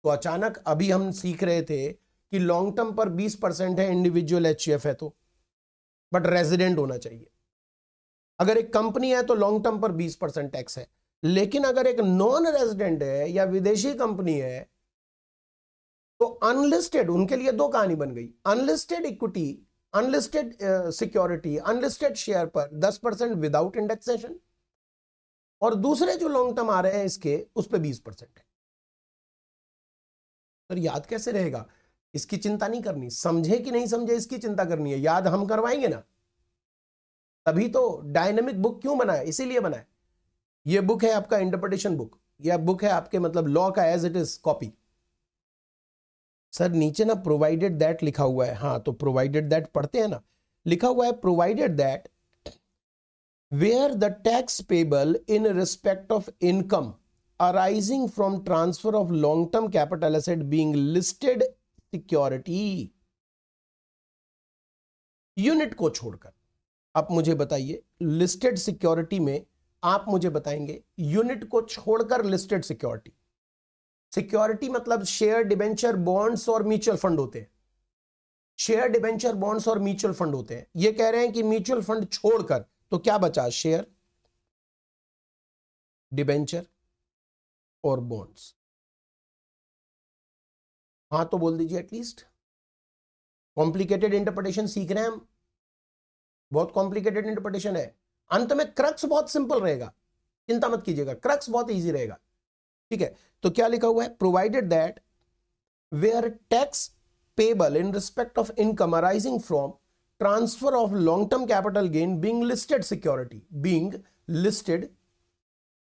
तो अचानक अभी हम सीख रहे थे कि लॉन्ग टर्म पर 20 परसेंट है इंडिविजुअल एच है तो बट रेजिडेंट होना चाहिए अगर एक कंपनी है तो लॉन्ग टर्म पर बीस परसेंट टैक्स है लेकिन अगर एक नॉन रेजिडेंट है या विदेशी कंपनी है तो अनलिस्टेड उनके लिए दो कहानी बन गई unlisted equity unlisted security unlisted share पर दस परसेंट विदाउट इंडेक्सेशन और दूसरे जो लॉन्ग टर्म आ रहे हैं इसके उस पर बीस परसेंट है सर याद कैसे रहेगा इसकी चिंता नहीं करनी समझे कि नहीं समझे इसकी चिंता करनी है याद हम करवाएंगे ना तभी तो डायनेमिक बुक क्यों बनाया इसीलिए बनाया ये बुक है आपका इंटरप्रिटेशन बुक यह बुक है आपके मतलब लॉ का as it is copy sir नीचे ना प्रोवाइडेड दैट लिखा हुआ है हाँ तो प्रोवाइडेड दैट पढ़ते हैं ना लिखा हुआ है provided that where the tax payable in respect of income arising from transfer of long term capital asset being listed security unit को छोड़कर आप मुझे बताइए लिस्टेड सिक्योरिटी में आप मुझे बताएंगे यूनिट को छोड़कर लिस्टेड सिक्योरिटी सिक्योरिटी मतलब शेयर डिबेंचर बॉन्ड्स और म्यूचुअल फंड होते हैं शेयर डिबेंचर बॉन्ड्स और म्यूचुअल फंड होते हैं ये कह रहे हैं कि म्यूचुअल फंड छोड़कर तो क्या बचा शेयर डिबेंचर और बॉन्ड्स हाँ तो बोल दीजिए एटलीस्ट कॉम्प्लिकेटेड इंटरप्रिटेशन सीख रहे हैं हम बहुत कॉम्प्लिकेटेड इंटरप्रिटेशन है अंत में क्रक्स बहुत सिंपल रहेगा चिंता मत कीजिएगा क्रक्स बहुत ईजी रहेगा ठीक है तो क्या लिखा हुआ है provided that where tax payable in respect of income arising from transfer of long term capital gain being listed security being listed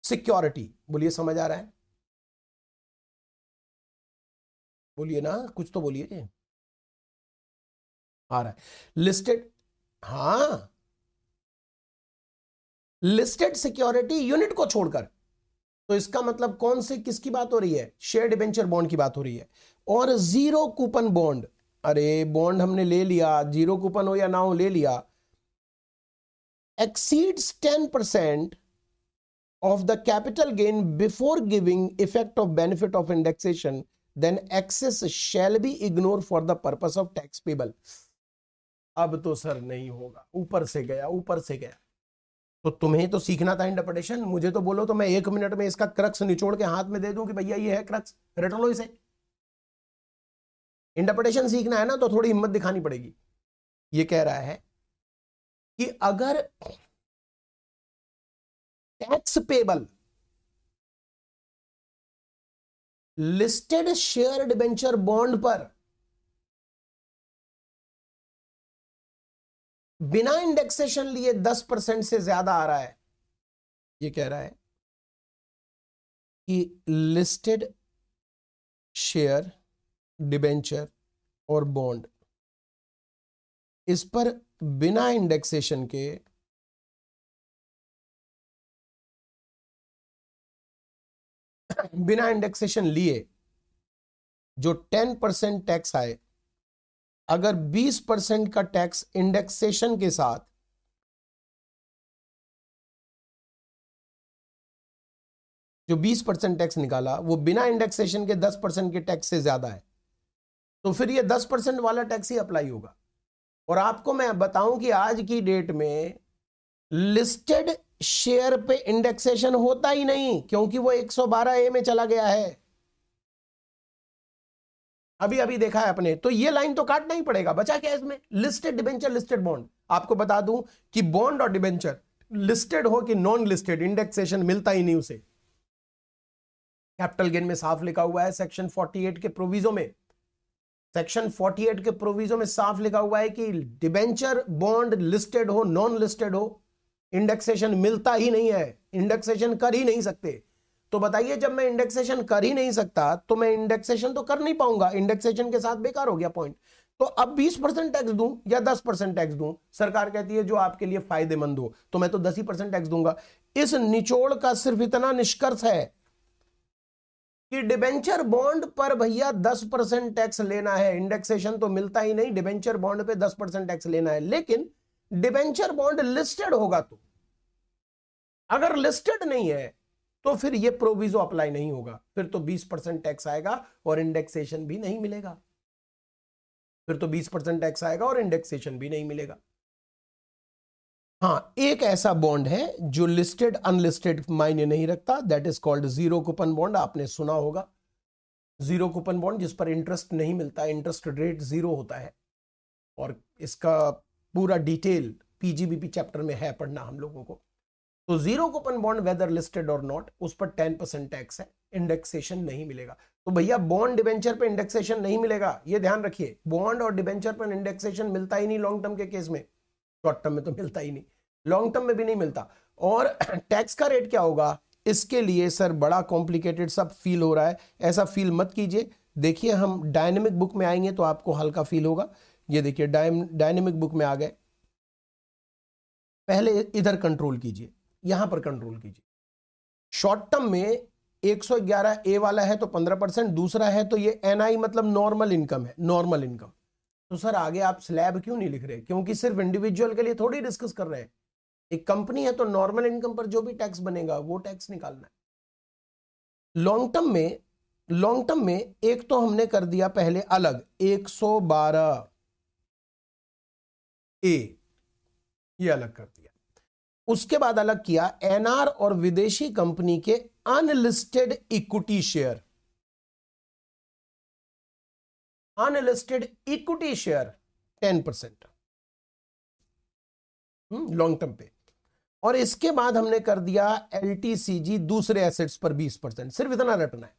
security बोलिए समझ आ रहा है बोलिए ना कुछ तो बोलिए आ रहा है लिस्टेड हा लिस्टेड सिक्योरिटी यूनिट को छोड़कर तो इसका मतलब कौन से किसकी बात हो रही है शेयर डिवेंचर बॉन्ड की बात हो रही है और जीरो कूपन बॉन्ड अरे बॉन्ड हमने ले लिया जीरो कूपन हो या ना हो ले लिया exceed ten percent of the capital gain before giving effect of benefit of indexation then excess shall be ignore for the purpose of tax payable अब तो सर नहीं होगा ऊपर से गया ऊपर से गया तो तुम्हें तो सीखना था इंटरप्रिटेशन मुझे तो बोलो तो मैं एक मिनट में इसका क्रक्स निचोड़ के हाथ में दे दूं कि भैया ये है क्रक्स रट लो इसे इंटरप्रिटेशन सीखना है ना तो थोड़ी हिम्मत दिखानी पड़ेगी ये कह रहा है कि अगर tax payable listed share debenture bond पर बिना इंडेक्सेशन लिए दस परसेंट से ज्यादा आ रहा है ये कह रहा है कि लिस्टेड शेयर डिबेंचर और बॉन्ड इस पर बिना इंडेक्सेशन के बिना इंडेक्सेशन लिए जो टेन परसेंट टैक्स आए अगर 20 परसेंट का टैक्स इंडेक्सेशन के साथ जो 20 परसेंट टैक्स निकाला वो बिना इंडेक्सेशन के 10 परसेंट के टैक्स से ज्यादा है तो फिर ये 10 परसेंट वाला टैक्स ही अप्लाई होगा और आपको मैं बताऊं कि आज की डेट में लिस्टेड शेयर पे इंडेक्सेशन होता ही नहीं क्योंकि वो 112 ए में चला गया है अभी अभी देखा है अपने तो ये लाइन तो काटना ही पड़ेगा बचा क्या इसमें लिस्टेड डिबेंचर लिस्टेड बॉन्ड आपको बता दूं कि बॉन्ड और डिबेंचर लिस्टेड हो कि नॉन लिस्टेड इंडेक्सेशन मिलता ही नहीं उसे कैपिटल गेन में साफ लिखा हुआ है सेक्शन 48 के प्रोविजो में सेक्शन 48 के प्रोविजो में साफ लिखा हुआ है कि डिबेंचर बॉन्ड लिस्टेड हो नॉन लिस्टेड हो इंडेक्सेशन मिलता ही नहीं है इंडेक्सेशन कर ही नहीं सकते तो बताइए जब मैं इंडेक्सेशन कर ही नहीं सकता तो मैं इंडेक्सेशन तो कर नहीं पाऊंगा इंडेक्सेशन के साथ बेकार हो गया पॉइंट तो अब 20 परसेंट टैक्स दूं या 10 परसेंट टैक्स दूं सरकार कहती है जो आपके लिए फायदेमंद हो तो मैं तो 10 ही परसेंट टैक्स दूंगा इस निचोड़ का सिर्फ इतना निष्कर्ष है कि डिबेंचर बॉन्ड पर भैया 10 परसेंट टैक्स लेना है इंडेक्सेशन तो मिलता ही नहीं डिबेंचर बॉन्ड पे 10 परसेंट टैक्स लेना है लेकिन डिबेंचर बॉन्ड लिस्टेड होगा तो अगर लिस्टेड नहीं है तो फिर ये प्रोविजो अप्लाई नहीं होगा फिर तो 20 परसेंट टैक्स आएगा और इंडेक्सेशन भी नहीं मिलेगा फिर तो 20 परसेंट टैक्स आएगा और इंडेक्सेशन भी नहीं मिलेगा हाँ एक ऐसा बॉन्ड है जो लिस्टेड अनलिस्टेड मायने नहीं रखता that is called zero coupon bond आपने सुना होगा जीरो कूपन बॉन्ड जिस पर इंटरेस्ट नहीं मिलता इंटरेस्ट रेट जीरो होता है और इसका पूरा डिटेल पीजीबीपी चैप्टर में है पढ़ना हम लोगों को तो zero coupon bond whether listed और नॉट उस पर टेन परसेंट टैक्स है इंडेक्सेशन नहीं मिलेगा तो भैया बॉन्ड डिबेंचर पर इंडेक्सेशन नहीं मिलेगा ये ध्यान रखिए बॉन्ड और डिबेंचर पर इंडेक्सेशन मिलता ही नहीं लॉन्ग टर्म के केस में शॉर्ट टर्म में तो मिलता ही नहीं लॉन्ग टर्म में भी नहीं मिलता और टैक्स का रेट क्या होगा इसके लिए सर बड़ा कॉम्प्लिकेटेड सब फील हो रहा है ऐसा फील मत कीजिए देखिए हम डायनेमिक बुक में आएंगे तो आपको हल्का फील होगा ये देखिए डायनेमिक बुक में आ गए पहले इधर कंट्रोल कीजिए यहां पर कंट्रोल कीजिए शॉर्ट टर्म में 111 ए वाला है तो 15 परसेंट दूसरा है तो ये एनआई मतलब नॉर्मल इनकम है नॉर्मल इनकम तो सर आगे आप स्लैब क्यों नहीं लिख रहे क्योंकि सिर्फ इंडिविजुअल के लिए थोड़ी डिस्कस कर रहे हैं एक कंपनी है तो नॉर्मल इनकम पर जो भी टैक्स बनेगा वो टैक्स निकालना है लॉन्ग टर्म में लॉन्ग टर्म में एक तो हमने कर दिया पहले अलग 112 ए ये अलग कर दिया उसके बाद अलग किया एनआर और विदेशी कंपनी के unlisted equity share unlisted equity share ten percent hmm, long term पे और इसके बाद हमने कर दिया एलटीसीजी दूसरे एसेट्स पर बीस परसेंट सिर्फ इतना रटना है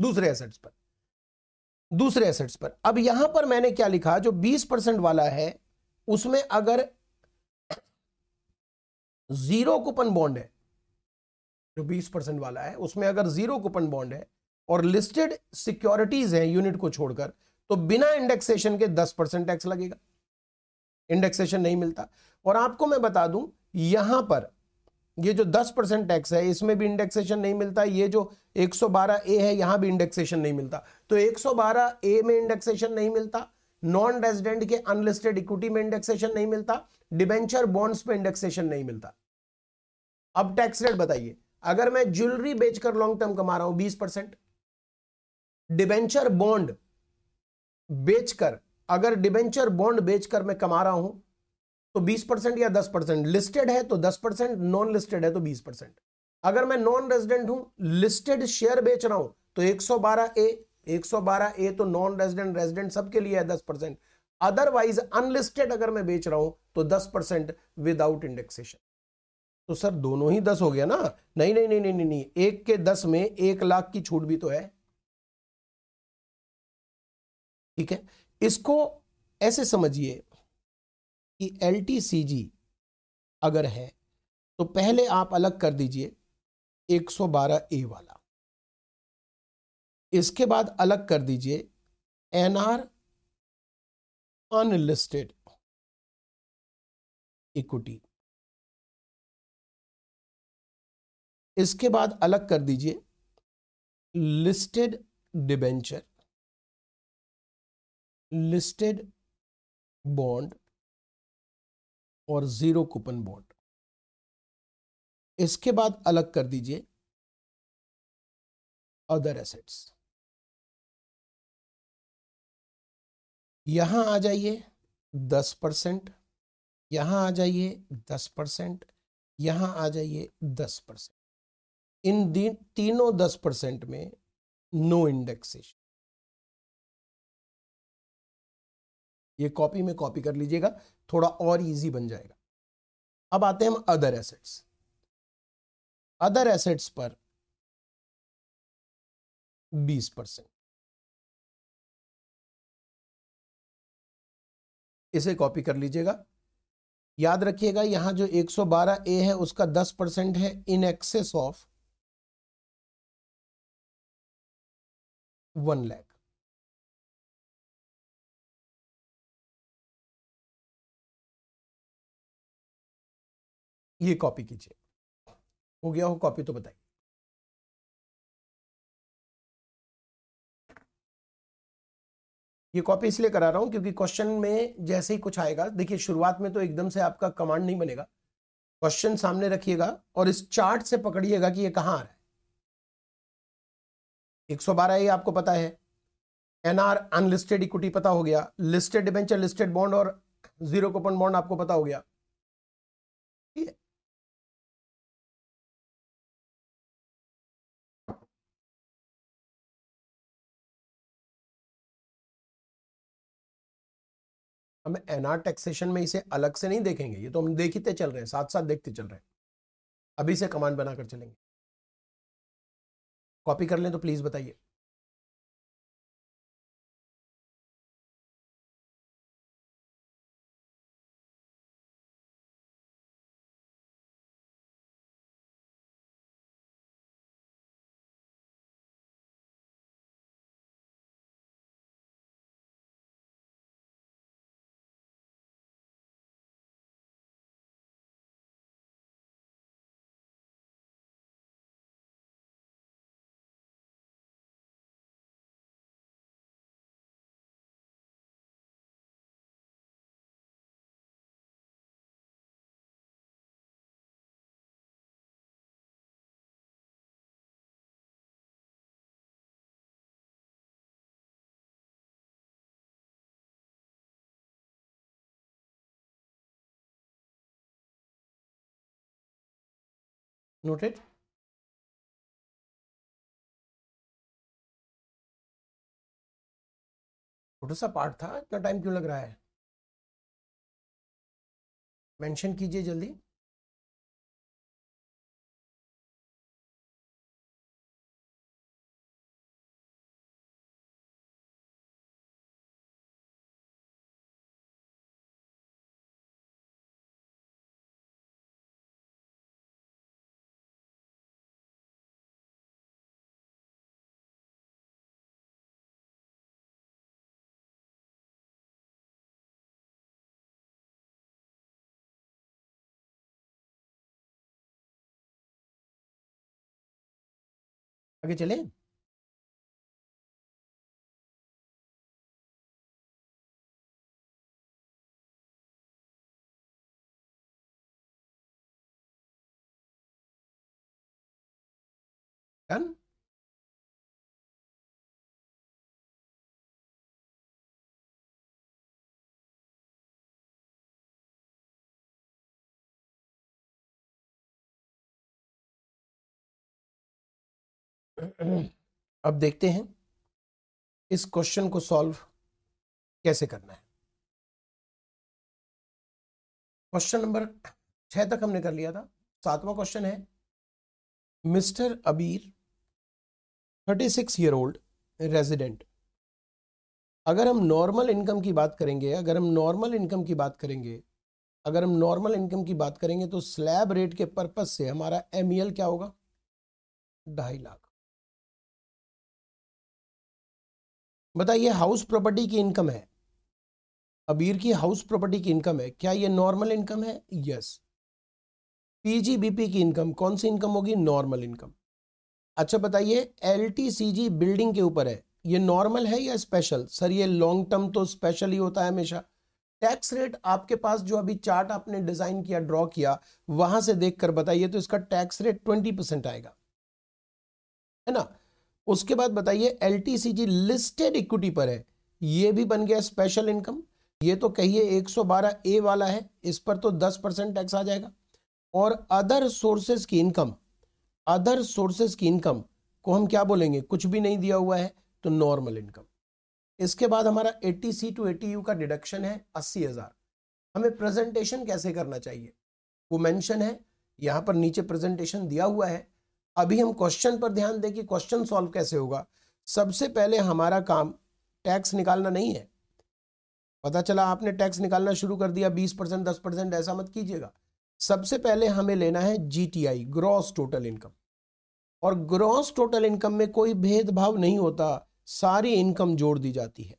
दूसरे एसेट्स पर दूसरे एसेट्स पर अब यहां पर मैंने क्या लिखा जो बीस परसेंट वाला है उसमें अगर जीरो कूपन बॉन्ड है जो 20 परसेंट वाला है उसमें अगर जीरो कूपन बॉन्ड है और लिस्टेड सिक्योरिटीज हैं यूनिट को छोड़कर तो बिना इंडेक्सेशन के 10 परसेंट टैक्स लगेगा इंडेक्सेशन नहीं मिलता और आपको मैं बता दूं यहां पर ये जो 10 परसेंट टैक्स है इसमें भी इंडेक्सेशन नहीं मिलता ये जो 112 ए है यहां भी इंडेक्सेशन नहीं मिलता तो 112 ए में इंडेक्सेशन नहीं मिलता नॉन रेजिडेंट के अनलिस्टेड इक्विटी में इंडेक्सेशन नहीं मिलता डिबेंचर बॉन्ड्स पे इंडेक्सेशन नहीं मिलता अब टैक्स रेट बताइए अगर मैं ज्वेलरी बेचकर लॉन्ग टर्म कमा रहा हूं बीस परसेंट डिबेंचर बॉन्ड बेचकर अगर डिबेंचर बॉन्ड बेचकर मैं कमा रहा हूं तो 20 परसेंट या 10 परसेंट लिस्टेड है तो 10 परसेंट नॉन लिस्टेड है तो 20 परसेंट अगर मैं नॉन रेजिडेंट हूं लिस्टेड शेयर बेच रहा हूं तो 112 ए 112 ए तो नॉन रेजिडेंट रेजिडेंट सबके लिए है दस परसेंट अदरवाइज अनलिस्टेड अगर मैं बेच रहा हूं तो दस परसेंट विदाउट इंडेक्सेशन तो सर दोनों ही दस हो गया ना नहीं नहीं नहीं नहीं नहीं, नहीं। एक के दस में एक लाख की छूट भी तो है ठीक है इसको ऐसे समझिए कि एल अगर है तो पहले आप अलग कर दीजिए 112 ए वाला इसके बाद अलग कर दीजिए एनआर अनलिस्टेड इक्विटी इसके बाद अलग कर दीजिए लिस्टेड डिबेंचर लिस्टेड बॉन्ड और जीरो कूपन बॉन्ड इसके बाद अलग कर दीजिए अदर एसेट्स यहां आ जाइए दस परसेंट यहां आ जाइए दस परसेंट यहां आ जाइए दस परसेंट इन तीनों दस परसेंट में नो इंडेक्सेशन ये कॉपी में कॉपी कर लीजिएगा थोड़ा और इजी बन जाएगा अब आते हैं हम अदर एसेट्स अदर एसेट्स पर बीस परसेंट इसे कॉपी कर लीजिएगा याद रखिएगा यहां जो 112 ए है उसका 10 परसेंट है in excess of one lakh ये कॉपी कीजिए हो गया हो कॉपी तो बताइए ये कॉपी इसलिए करा रहा हूँ क्योंकि क्वेश्चन में जैसे ही कुछ आएगा देखिए शुरुआत में तो एकदम से आपका कमांड नहीं बनेगा क्वेश्चन सामने रखिएगा और इस चार्ट से पकड़िएगा कि ये कहाँ आ रहा है 112 ये आपको पता है एनआर अनलिस्टेड इक्विटी पता हो गया लिस्टेड डिबेंचर लिस्टेड बॉन्ड और जीरो कूपन बॉन्ड आपको पता हो गया हम एन आर टैक्सेशन में इसे अलग से नहीं देखेंगे ये तो हम देखते चल रहे हैं साथ साथ देखते चल रहे हैं अभी से कमांड बनाकर चलेंगे कॉपी कर लें तो प्लीज़ बताइए noted छोटा सा पार्ट था इतना टाइम क्यों लग रहा है मेंशन कीजिए जल्दी आगे चले done अब देखते हैं इस क्वेश्चन को सॉल्व कैसे करना है क्वेश्चन नंबर छह तक हमने कर लिया था सातवां क्वेश्चन है mister Abir thirty six year old resident अगर हम नॉर्मल इनकम की बात करेंगे अगर हम नॉर्मल इनकम की बात करेंगे अगर हम नॉर्मल इनकम की बात करेंगे तो स्लैब रेट के पर्पज से हमारा एम e क्या होगा ढाई लाख बताइए हाउस प्रॉपर्टी की इनकम है अबीर की हाउस प्रॉपर्टी की इनकम है क्या ये नॉर्मल इनकम है यस पीजीबीपी की इनकम कौन सी इनकम होगी नॉर्मल इनकम अच्छा बताइए एलटीसीजी बिल्डिंग के ऊपर है ये नॉर्मल है या स्पेशल सर ये लॉन्ग टर्म तो स्पेशल ही होता है हमेशा टैक्स रेट आपके पास जो अभी चार्ट आपने डिजाइन किया ड्रॉ किया वहां से देखकर बताइए तो इसका टैक्स रेट ट्वेंटी परसेंट आएगा है ना उसके बाद बताइए एल लिस्टेड इक्विटी पर है ये भी बन गया स्पेशल इनकम ये तो कहिए 112 ए वाला है इस पर तो 10 परसेंट टैक्स आ जाएगा और अदर सोर्सेस की इनकम अदर सोर्सेस की इनकम को हम क्या बोलेंगे कुछ भी नहीं दिया हुआ है तो नॉर्मल इनकम इसके बाद हमारा 80 सी टू एटी यू का डिडक्शन है अस्सी हज़ार हमें प्रेजेंटेशन कैसे करना चाहिए वो मेंशन है यहां पर नीचे प्रेजेंटेशन दिया हुआ है अभी हम क्वेश्चन पर ध्यान दें कि क्वेश्चन सॉल्व कैसे होगा सबसे पहले हमारा काम टैक्स निकालना नहीं है पता चला आपने टैक्स निकालना शुरू कर दिया बीस परसेंट दस परसेंट ऐसा मत कीजिएगा सबसे पहले हमें लेना है जीटीआई ग्रॉस टोटल इनकम और ग्रॉस टोटल इनकम में कोई भेदभाव नहीं होता सारी इनकम जोड़ दी जाती है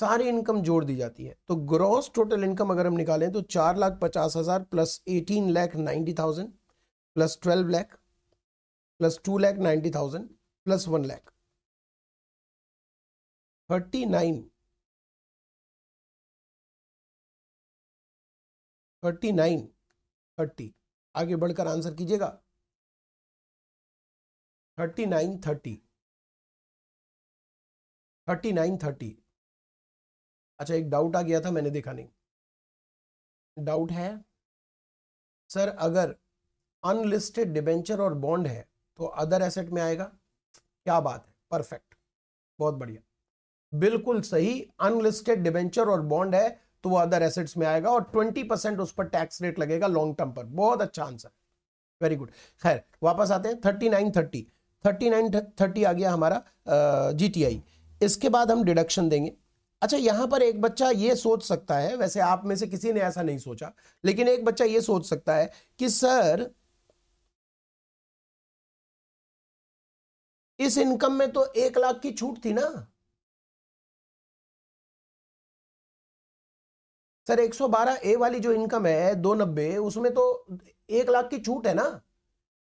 सारी इनकम जोड़ दी जाती है तो ग्रॉस टोटल इनकम अगर हम निकालें तो चार लाख पचास हजार plus eighteen lakh ninety thousand plus twelve lakh plus two lakh ninety thousand plus one lakh thirty nine thirty nine thirty आगे बढ़कर आंसर कीजिएगा thirty nine thirty thirty nine thirty अच्छा एक डाउट आ गया था मैंने देखा नहीं डाउट है सर अगर अनलिस्टेड डिबेंचर और बॉन्ड है तो अदर एसेट में आएगा क्या बात है परफेक्ट बहुत बढ़िया बिल्कुल सही अनलिस्टेड डिबेंचर और बॉन्ड है तो वो अदर एसेट्स में आएगा और 20 परसेंट उस पर टैक्स रेट लगेगा लॉन्ग टर्म पर बहुत अच्छा आंसर वेरी गुड खैर वापस आते हैं thirty nine thirty thirty nine thirty आ गया हमारा जी टी आई इसके बाद हम डिडक्शन देंगे अच्छा यहाँ पर एक बच्चा ये सोच सकता है वैसे आप में से किसी ने ऐसा नहीं सोचा लेकिन एक बच्चा ये सोच सकता है कि सर इस इनकम में तो एक लाख की छूट थी ना सर 112 ए वाली जो इनकम है दो नब्बे उसमें तो एक लाख की छूट है ना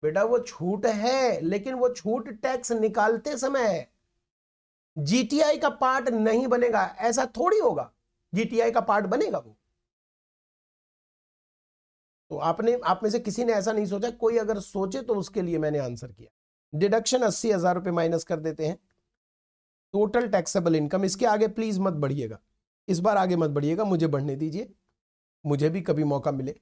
बेटा वो छूट है लेकिन वो छूट टैक्स निकालते समय है जीटीआई का पार्ट नहीं बनेगा ऐसा थोड़ी होगा जीटीआई का पार्ट बनेगा वो तो आपने आप में से किसी ने ऐसा नहीं सोचा कोई अगर सोचे तो उसके लिए मैंने आंसर किया डिडक्शन अस्सी हजार रुपए माइनस कर देते हैं टोटल टैक्सेबल इनकम इसके आगे प्लीज मत बढ़िएगा इस बार आगे मत बढ़िएगा मुझे बढ़ने दीजिए मुझे भी कभी मौका मिले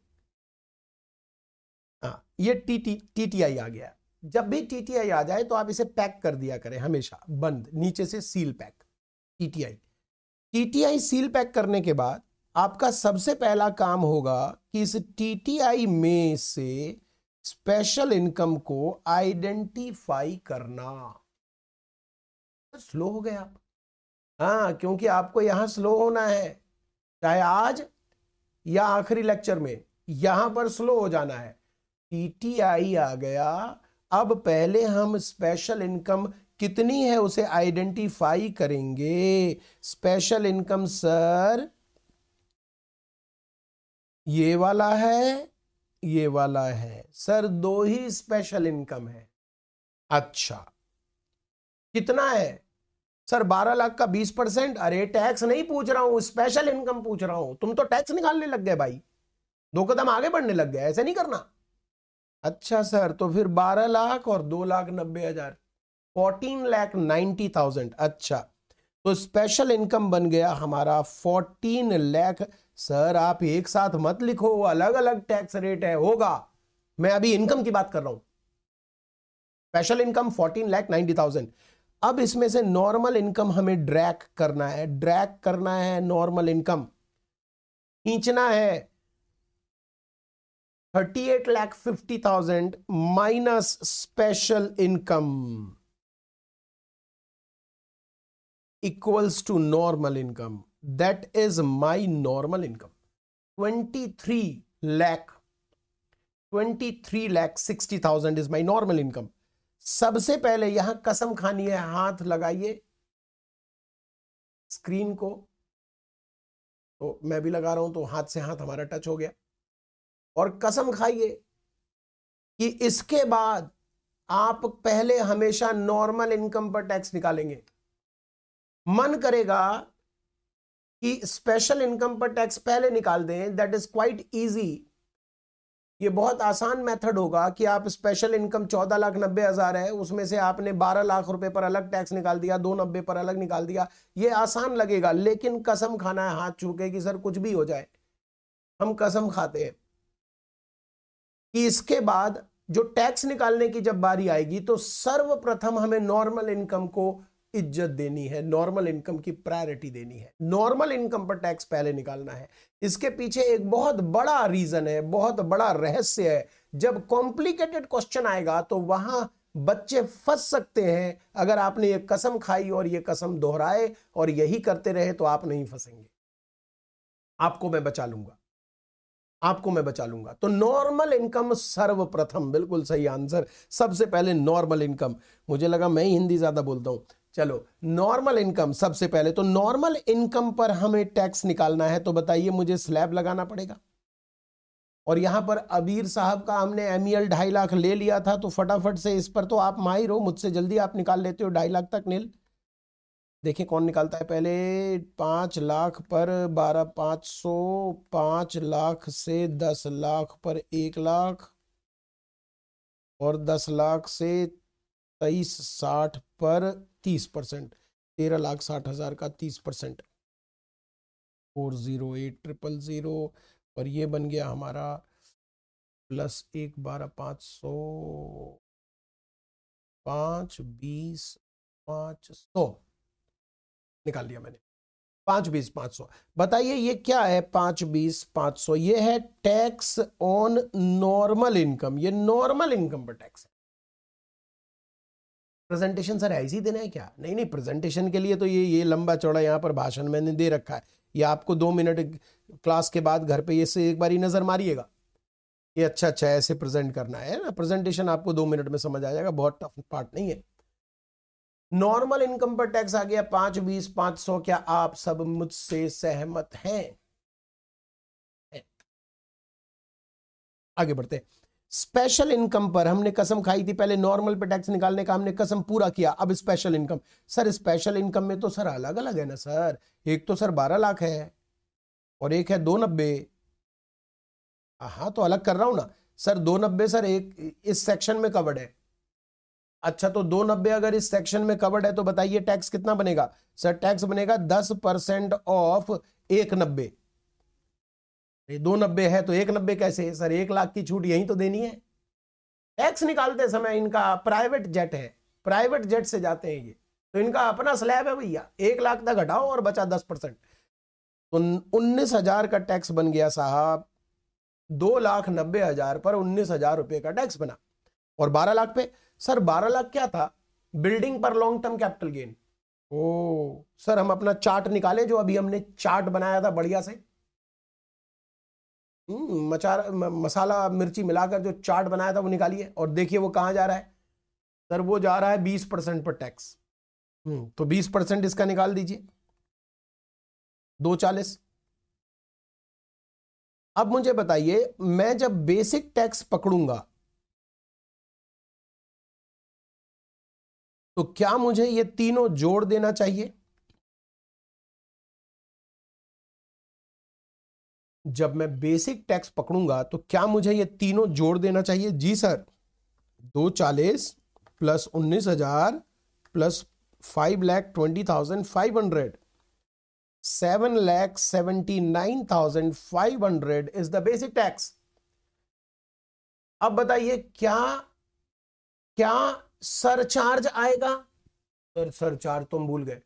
आ, हाँ, ये टीटी टी टी आई आ गया जब भी टी टी आई आ जाए तो आप इसे पैक कर दिया करें हमेशा बंद नीचे से seal pack TTI TTI seal pack करने के बाद आपका सबसे पहला काम होगा कि इस टी टी आई में से स्पेशल इनकम को आइडेंटिफाई करना स्लो हो गए आप हाँ क्योंकि आपको यहां स्लो होना है चाहे आज या आखिरी लेक्चर में यहां पर स्लो हो जाना है पीटीआई आ गया अब पहले हम स्पेशल इनकम कितनी है उसे आइडेंटिफाई करेंगे स्पेशल इनकम सर ये वाला है ये वाला है सर दो ही स्पेशल इनकम है अच्छा कितना है सर बारह लाख का बीस परसेंट अरे टैक्स नहीं पूछ रहा हूं स्पेशल इनकम पूछ रहा हूं तुम तो टैक्स निकालने लग गए भाई दो कदम आगे बढ़ने लग गए ऐसे नहीं करना अच्छा सर तो फिर बारह लाख और दो लाख नब्बे हजार फोर्टीन लाख नाइनटी थाउजेंड अच्छा तो स्पेशल इनकम बन गया हमारा फोर्टीन लैख सर आप एक साथ मत लिखो अलग अलग टैक्स रेट है होगा मैं अभी इनकम की बात कर रहा हूं special income fourteen lakh ninety thousand अब इसमें से नॉर्मल इनकम हमें ड्रैक करना है ड्रैक करना है नॉर्मल इनकम खींचना है thirty eight lakh fifty thousand minus special income equals to normal income that is my normal income 23 lakh 23 lakh 60,000 is my normal income सबसे पहले यहां कसम खानी है हाथ लगाइए स्क्रीन को तो मैं भी लगा रहा हूं तो हाथ से हाथ हमारा टच हो गया और कसम खाइए कि इसके बाद आप पहले हमेशा नॉर्मल इनकम पर टैक्स निकालेंगे मन करेगा कि स्पेशल इनकम पर टैक्स पहले निकाल दें दैट इज क्वाइट इजी ये बहुत आसान मेथड होगा कि आप स्पेशल इनकम चौदह लाख नब्बे हज़ार है उसमें से आपने बारह लाख रुपए पर अलग टैक्स निकाल दिया दो नब्बे पर अलग निकाल दिया ये आसान लगेगा लेकिन कसम खाना है हाथ चूके कि सर कुछ भी हो जाए हम कसम खाते हैं कि इसके बाद जो टैक्स निकालने की जब बारी आएगी तो सर्वप्रथम हमें नॉर्मल इनकम को इज्जत देनी है नॉर्मल इनकम की प्रायोरिटी देनी है नॉर्मल इनकम पर टैक्स पहले निकालना है इसके पीछे एक बहुत बड़ा रीजन है बहुत बड़ा रहस्य है जब कॉम्प्लिकेटेड क्वेश्चन आएगा तो वहां बच्चे फंस सकते हैं अगर आपने ये कसम खाई और ये कसम दोहराए और यही करते रहे तो आप नहीं फंसेंगे आपको मैं बचा लूंगा आपको मैं बचा लूंगा तो नॉर्मल इनकम सर्वप्रथम बिल्कुल सही आंसर सबसे पहले नॉर्मल इनकम मुझे लगा मैं ही हिंदी ज्यादा बोलता हूं चलो नॉर्मल इनकम सबसे पहले तो नॉर्मल इनकम पर हमें टैक्स निकालना है तो बताइए मुझे स्लैब लगाना पड़ेगा और यहां पर अबीर साहब का हमने एम ई e ढाई लाख ले लिया था तो फटाफट से इस पर तो आप माहिर हो मुझसे जल्दी आप निकाल लेते हो ढाई लाख तक नील देखिए कौन निकालता है पहले पांच लाख पर बारह पाँच सौ पांच लाख से दस लाख पर एक लाख और दस लाख से तेईस साठ पर तीस परसेंट तेरह लाख साठ हज़ार का तीस percent four zero eight triple zero और ये बन गया हमारा प्लस एक बारह पाँच सौ पाँच बीस पाँच सौ निकाल लिया मैंने पाँच बीस पाँच सौ बताइए ये क्या है पाँच बीस पाँच सौ ये है टैक्स ऑन नॉर्मल इनकम ये नॉर्मल इनकम पर टैक्स है प्रेजेंटेशन सर ऐसी देना है क्या नहीं नहीं प्रेजेंटेशन के लिए तो ये ये लंबा चौड़ा यहाँ पर भाषण मैंने दे रखा है ये आपको दो मिनट क्लास के बाद घर पे ये से एक बार ही नज़र मारिएगा ये अच्छा अच्छा ऐसे प्रेजेंट करना है ना प्रेजेंटेशन आपको दो मिनट में समझ आ जाएगा बहुत टफ पार्ट नहीं है नॉर्मल इनकम पर टैक्स आ गया पांच बीस पांच सौ क्या आप सब मुझसे सहमत हैं आगे बढ़ते हैं स्पेशल इनकम पर हमने कसम खाई थी पहले नॉर्मल पे टैक्स निकालने का हमने कसम पूरा किया अब special income sir special income में तो सर अलग अलग है ना सर एक तो सर बारह लाख है और एक है दो नब्बे हाँ तो अलग कर रहा हूं ना सर दो नब्बे सर एक इस सेक्शन में कवर्ड है अच्छा तो दो नब्बे अगर इस सेक्शन में कवर्ड है तो बताइए टैक्स कितना बनेगा सर टैक्स बनेगा दस परसेंट ऑफ एक नब्बे ये दो नब्बे है तो एक नब्बे कैसे सर एक लाख की छूट यहीं तो देनी है टैक्स निकालते समय इनका प्राइवेट जेट है प्राइवेट जेट से जाते हैं ये तो इनका अपना स्लैब है भैया एक लाख तक घटाओ और बचा दस परसेंट तो उन्नीस हजार का टैक्स बन गया साहब दो लाख नब्बे हजार पर उन्नीस हजार रुपये का टैक्स बना और बारह लाख पे सर बारह लाख क्या था बिल्डिंग पर लॉन्ग टर्म कैपिटल गेन ओ सर हम अपना चार्ट निकाले जो अभी हमने चार्ट बनाया था बढ़िया से हम्म, मचार मसाला मिर्ची मिलाकर जो चार्ट बनाया था वो निकालिए और देखिए वो कहाँ जा रहा है सर वो जा रहा है बीस परसेंट पर टैक्स हम्म, तो बीस परसेंट इसका निकाल दीजिए दो चालीस अब मुझे बताइए मैं जब बेसिक टैक्स पकड़ूंगा तो क्या मुझे ये तीनों जोड़ देना चाहिए जब मैं बेसिक टैक्स पकड़ूंगा तो क्या मुझे ये तीनों जोड़ देना चाहिए जी सर दो चालीस प्लस उन्नीस हजार plus five lakh twenty thousand five hundred seven lakh seventy nine thousand five hundred is the basic tax अब बताइए क्या क्या सरचार्ज आएगा सर सरचार्ज तुम तो भूल गए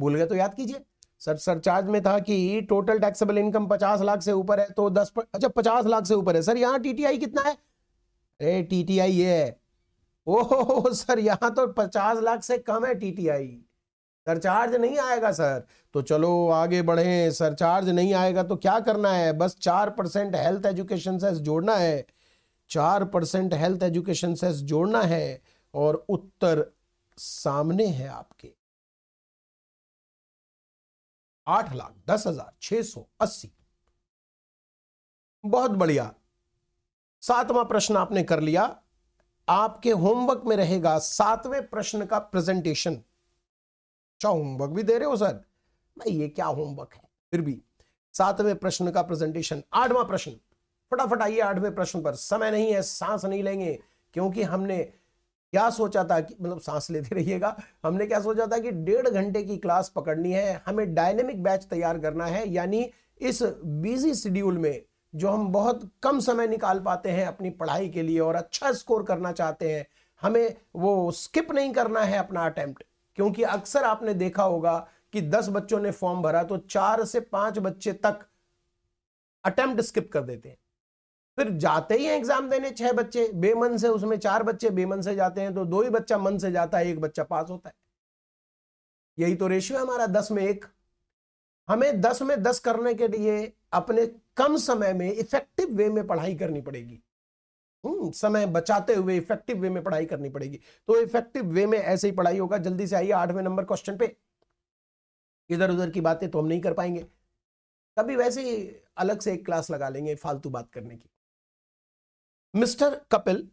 भूल गए तो याद कीजिए सर सरचार्ज में था कि टोटल टैक्सेबल इनकम पचास लाख से ऊपर है तो दस पर, अच्छा पचास लाख से ऊपर है सर यहाँ टीटीआई कितना है अरे टीटीआई ये है ओहो सर यहाँ तो पचास लाख से कम है टीटीआई सरचार्ज नहीं आएगा सर तो चलो आगे बढ़े सरचार्ज नहीं आएगा तो क्या करना है बस चार परसेंट हेल्थ एजुकेशन सेस जोड़ना है चार परसेंट हेल्थ एजुकेशन सेस जोड़ना है और उत्तर सामने है आपके आठ लाख दस हजार छह सौ अस्सी बहुत बढ़िया सातवां प्रश्न आपने कर लिया आपके होमवर्क में रहेगा सातवें प्रश्न का प्रेजेंटेशन अच्छा होमवर्क भी दे रहे हो सर भाई ये क्या होमवर्क है फिर भी सातवें प्रश्न का प्रेजेंटेशन आठवां प्रश्न फटाफट आइए आठवें प्रश्न पर समय नहीं है सांस नहीं लेंगे क्योंकि हमने क्या सोचा था कि मतलब सांस लेते रहिएगा हमने क्या सोचा था कि डेढ़ घंटे की क्लास पकड़नी है हमें डायनेमिक बैच तैयार करना है यानी इस बिजी शेड्यूल में जो हम बहुत कम समय निकाल पाते हैं अपनी पढ़ाई के लिए और अच्छा स्कोर करना चाहते हैं हमें वो स्किप नहीं करना है अपना अटैम्प्ट क्योंकि अक्सर आपने देखा होगा कि दस बच्चों ने फॉर्म भरा तो चार से पांच बच्चे तक अटैम्प्ट स्किप कर देते हैं फिर जाते ही एग्जाम देने छह बच्चे बेमन से उसमें चार बच्चे बेमन से जाते हैं तो दो ही बच्चा मन से जाता है एक बच्चा पास होता है यही तो रेशियो है हमारा दस में एक हमें दस में दस करने के लिए अपने कम समय में इफेक्टिव वे में पढ़ाई करनी पड़ेगी हम्म, समय बचाते हुए इफेक्टिव वे में पढ़ाई करनी पड़ेगी तो इफेक्टिव वे में ऐसे ही पढ़ाई होगा जल्दी से आइए आठवें नंबर क्वेश्चन पे इधर उधर की बातें तो हम नहीं कर पाएंगे कभी वैसे ही अलग से एक क्लास लगा लेंगे फालतू बात करने की मिस्टर कपिल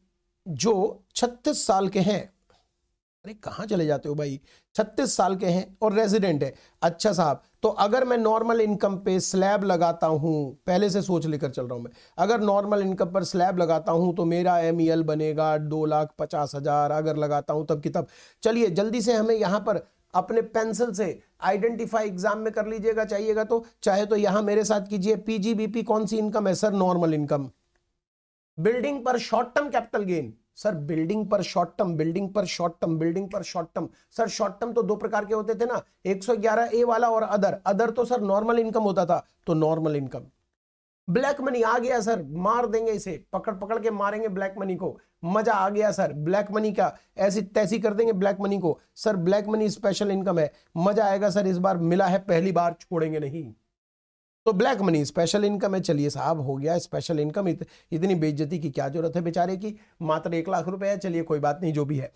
जो 36 साल के हैं अरे कहां चले जाते हो भाई 36 साल के हैं और रेजिडेंट है अच्छा साहब तो अगर मैं नॉर्मल इनकम पे स्लैब लगाता हूं पहले से सोच लेकर चल रहा हूं मैं अगर नॉर्मल इनकम पर स्लैब लगाता हूं तो मेरा एम e बनेगा दो लाख पचास हज़ार अगर लगाता हूं तब की तब चलिए जल्दी से हमें यहां पर अपने पेंसिल से आइडेंटिफाई एग्जाम में कर लीजिएगा चाहिएगा तो चाहे तो यहां मेरे साथ कीजिए पीजीबीपी कौन सी इनकम है सर नॉर्मल इनकम बिल्डिंग पर short term capital gain sir building पर शॉर्ट टर्म बिल्डिंग पर शॉर्ट टर्म बिल्डिंग पर short term sir short term तो दो प्रकार के होते थे ना 111 ए वाला और अदर अदर तो सर नॉर्मल इनकम होता था तो नॉर्मल इनकम ब्लैक मनी आ गया सर मार देंगे इसे पकड़ पकड़ के मारेंगे ब्लैक मनी को मजा आ गया सर ब्लैक मनी का ऐसी तैसी कर देंगे ब्लैक मनी को sir black money special income है मजा आएगा सर इस बार मिला है पहली बार छोड़ेंगे नहीं तो ब्लैक मनी स्पेशल इनकम है चलिए साहब हो गया स्पेशल इनकम इत, इतनी बेइज्जती की क्या जरूरत है बेचारे की मात्र एक लाख रुपए है चलिए कोई बात नहीं जो भी है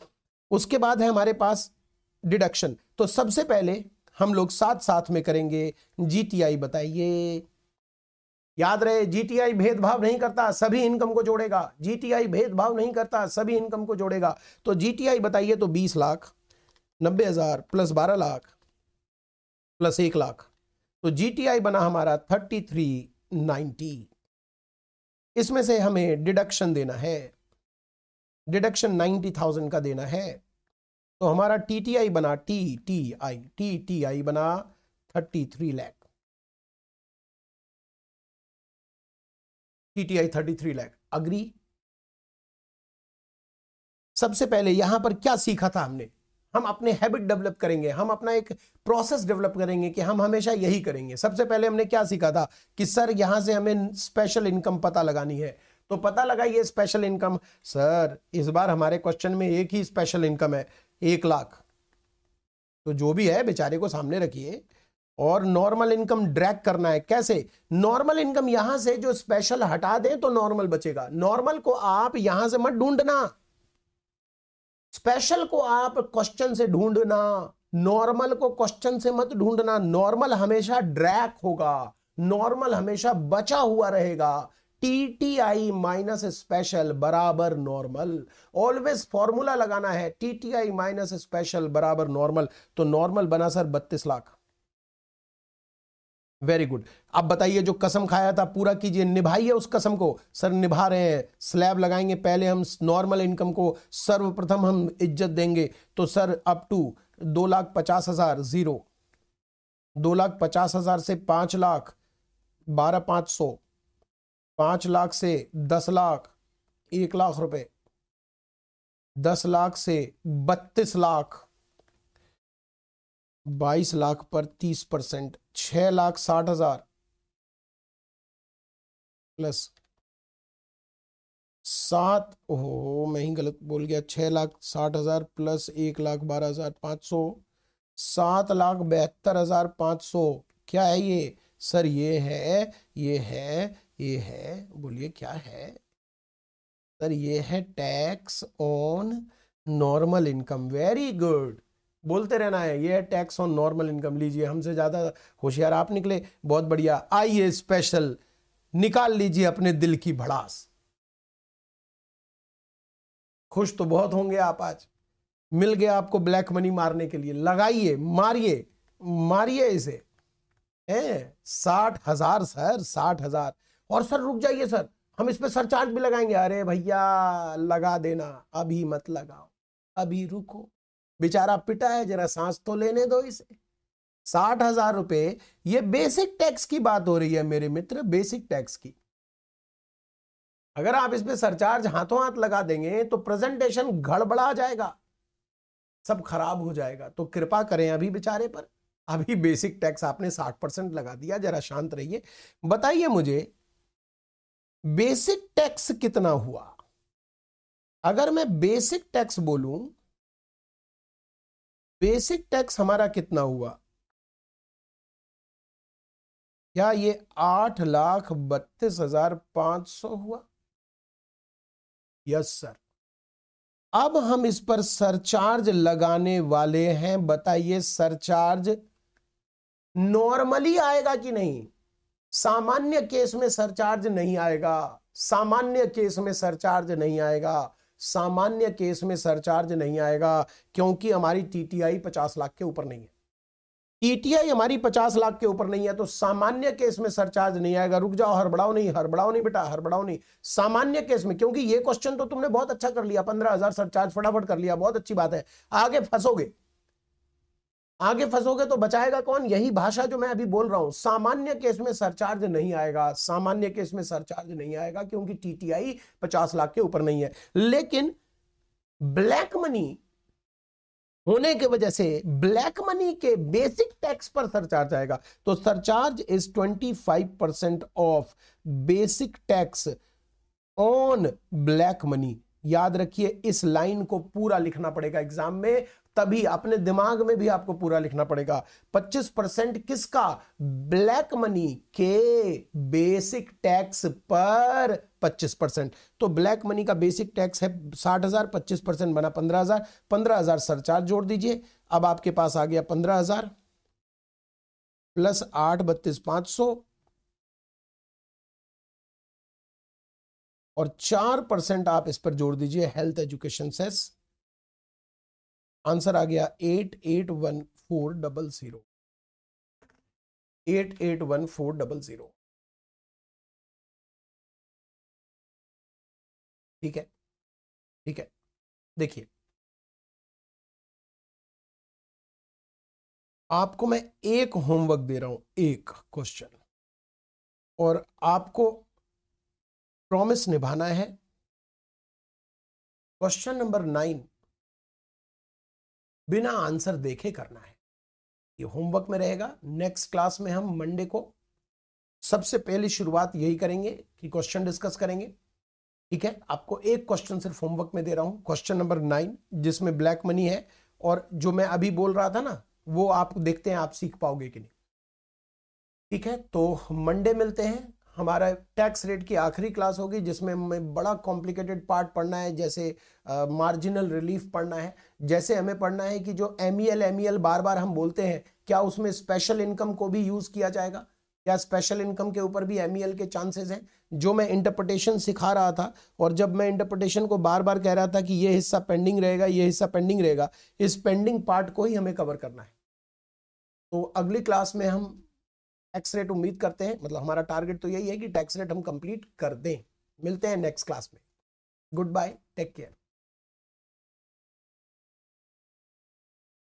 उसके बाद है हमारे पास डिडक्शन तो सबसे पहले हम लोग साथ साथ में करेंगे जीटीआई बताइए याद रहे जीटीआई भेदभाव नहीं करता सभी इनकम को जोड़ेगा जीटीआई भेदभाव नहीं करता सभी इनकम को जोड़ेगा तो जीटीआई बताइए तो बीस लाख नब्बे हजार प्लस बारह लाख प्लस एक लाख तो जीटीआई बना हमारा थर्टी थ्री नाइनटी इसमें से हमें डिडक्शन देना है डिडक्शन नाइन्टी थाउजेंड का देना है तो हमारा टीटीआई बना T T I T T I बना thirty three lakh TTI thirty three lakh agree सबसे पहले यहां पर क्या सीखा था हमने हम अपने हैबिट डेवलप करेंगे हम अपना एक प्रोसेस डेवलप करेंगे कि हम हमेशा यही करेंगे सबसे पहले हमने क्या सीखा था कि सर यहां से हमें स्पेशल इनकम पता लगानी है तो पता लगा ये स्पेशल इनकम सर इस बार हमारे क्वेश्चन में एक ही स्पेशल इनकम है एक लाख तो जो भी है बेचारे को सामने रखिए और नॉर्मल इनकम ड्रैग करना है कैसे नॉर्मल इनकम यहां से जो स्पेशल हटा दें तो नॉर्मल बचेगा नॉर्मल को आप यहां से मत ढूंढना स्पेशल को आप क्वेश्चन से ढूंढना नॉर्मल को क्वेश्चन से मत ढूंढना नॉर्मल हमेशा ड्रैक होगा नॉर्मल हमेशा बचा हुआ रहेगा T T I minus special बराबर नॉर्मल ऑलवेज फॉर्मूला लगाना है T T I minus special बराबर नॉर्मल तो नॉर्मल बना सर बत्तीस लाख वेरी गुड आप बताइए जो कसम खाया था पूरा कीजिए निभाइए उस कसम को सर निभा रहे हैं स्लैब लगाएंगे पहले हम नॉर्मल इनकम को सर्वप्रथम हम इज्जत देंगे तो सर अप टू दो लाख पचास हजार जीरो दो लाख पचास हजार से पांच लाख बारह पांच सौ पांच लाख से दस लाख एक लाख रुपए दस लाख से बत्तीस लाख बाईस लाख पर तीस परसेंट छह लाख साठ हजार प्लस सात हो मैं ही गलत बोल गया छह लाख साठ हज़ार प्लस एक लाख बारह हज़ार पांच सौ सात लाख बहत्तर हज़ार पांच सौ क्या है ये सर ये है ये है ये है बोलिए क्या है सर ये है tax on normal income very good बोलते रहना है ये है टैक्स ऑन नॉर्मल इनकम लीजिए हमसे ज़्यादा होशियार आप निकले बहुत बढ़िया आइए स्पेशल निकाल लीजिए अपने दिल की भड़ास खुश तो बहुत होंगे आप आज मिल गया आपको ब्लैक मनी मारने के लिए लगाइए मारिए मारिए इसे साठ हजार सर साठ हजार और सर रुक जाइए सर हम इस पर चार्ज भी लगाएंगे अरे भैया लगा देना अभी मत लगाओ अभी रुको बेचारा पिटा है जरा सांस तो लेने दो इसे साठ हजार रुपए ये बेसिक टैक्स की बात हो रही है मेरे मित्र बेसिक टैक्स की अगर आप इस पे सरचार्ज हाथों हाथ लगा देंगे तो प्रेजेंटेशन गड़बड़ा जाएगा सब खराब हो जाएगा तो कृपा करें अभी बेचारे पर अभी बेसिक टैक्स आपने साठ परसेंट लगा दिया जरा शांत रहिए बताइए मुझे बेसिक टैक्स कितना हुआ अगर मैं बेसिक टैक्स बोलूं बेसिक टैक्स हमारा कितना हुआ क्या ये आठ लाख बत्तीस हजार पांच सौ हुआ यस सर अब हम इस पर सरचार्ज लगाने वाले हैं बताइए सरचार्ज नॉर्मली आएगा कि नहीं सामान्य केस में सरचार्ज नहीं आएगा सामान्य केस में सरचार्ज नहीं आएगा सामान्य केस में सरचार्ज नहीं आएगा क्योंकि हमारी टीटीआई पचास लाख के ऊपर नहीं है टीटीआई हमारी पचास लाख के ऊपर नहीं है तो सामान्य केस में सरचार्ज नहीं आएगा रुक जाओ हरबड़ाओ नहीं हरबड़ाओ नहीं बेटा हरबड़ाओ नहीं सामान्य केस में क्योंकि ये क्वेश्चन तो तुमने बहुत अच्छा कर लिया पंद्रह हजार सरचार्ज फटाफट कर लिया बहुत अच्छी बात है आगे फंसोगे आगे फंसोगे तो बचाएगा कौन यही भाषा जो मैं अभी बोल रहा हूं सामान्य केस में सरचार्ज नहीं आएगा सामान्य केस में सरचार्ज नहीं आएगा क्योंकि टीटीआई पचास लाख के ऊपर नहीं है लेकिन ब्लैक मनी होने की वजह से ब्लैक मनी के बेसिक टैक्स पर सरचार्ज आएगा तो surcharge is 25 percent of basic tax on black money याद रखिए इस लाइन को पूरा लिखना पड़ेगा एग्जाम में तभी अपने दिमाग में भी आपको पूरा लिखना पड़ेगा 25 परसेंट किसका ब्लैक मनी के बेसिक टैक्स पर 25 परसेंट तो ब्लैक मनी का बेसिक टैक्स है साठ हजार पच्चीस परसेंट बना पंद्रह हजार पंद्रह हजार सरचार्ज जोड़ दीजिए अब आपके पास आ गया पंद्रह हजार प्लस आठ बत्तीस पांच सौ और चार परसेंट आप इस पर जोड़ दीजिए हेल्थ एजुकेशन सेस आंसर आ गया eight eight one four double zero eight eight one four double zero ठीक है ठीक है देखिए आपको मैं एक होमवर्क दे रहा हूं एक क्वेश्चन और आपको प्रॉमिस निभाना है क्वेश्चन नंबर नाइन बिना आंसर देखे करना है ये होमवर्क में रहेगा नेक्स्ट क्लास में हम मंडे को सबसे पहली शुरुआत यही करेंगे कि क्वेश्चन डिस्कस करेंगे ठीक है आपको एक क्वेश्चन सिर्फ होमवर्क में दे रहा हूं क्वेश्चन नंबर नाइन जिसमें ब्लैक मनी है और जो मैं अभी बोल रहा था ना वो आप देखते हैं आप सीख पाओगे कि नहीं ठीक है तो मंडे मिलते हैं हमारा टैक्स रेट की आखिरी क्लास होगी जिसमें हमें बड़ा कॉम्प्लिकेटेड पार्ट पढ़ना है जैसे मार्जिनल रिलीफ पढ़ना है जैसे हमें पढ़ना है कि जो M E L M E L बार बार हम बोलते हैं क्या उसमें स्पेशल इनकम को भी यूज़ किया जाएगा क्या स्पेशल इनकम के ऊपर भी एम e के चांसेस हैं जो मैं इंटरप्रटेशन सिखा रहा था और जब मैं इंटरप्रटेशन को बार बार कह रहा था कि ये हिस्सा पेंडिंग रहेगा ये हिस्सा पेंडिंग रहेगा इस पेंडिंग पार्ट को ही हमें कवर करना है तो अगली क्लास में हम टैक्स रेट उम्मीद करते हैं मतलब हमारा टारगेट तो यही है कि टैक्स रेट हम कंप्लीट कर दें मिलते हैं नेक्स्ट क्लास में गुड बाय टेक केयर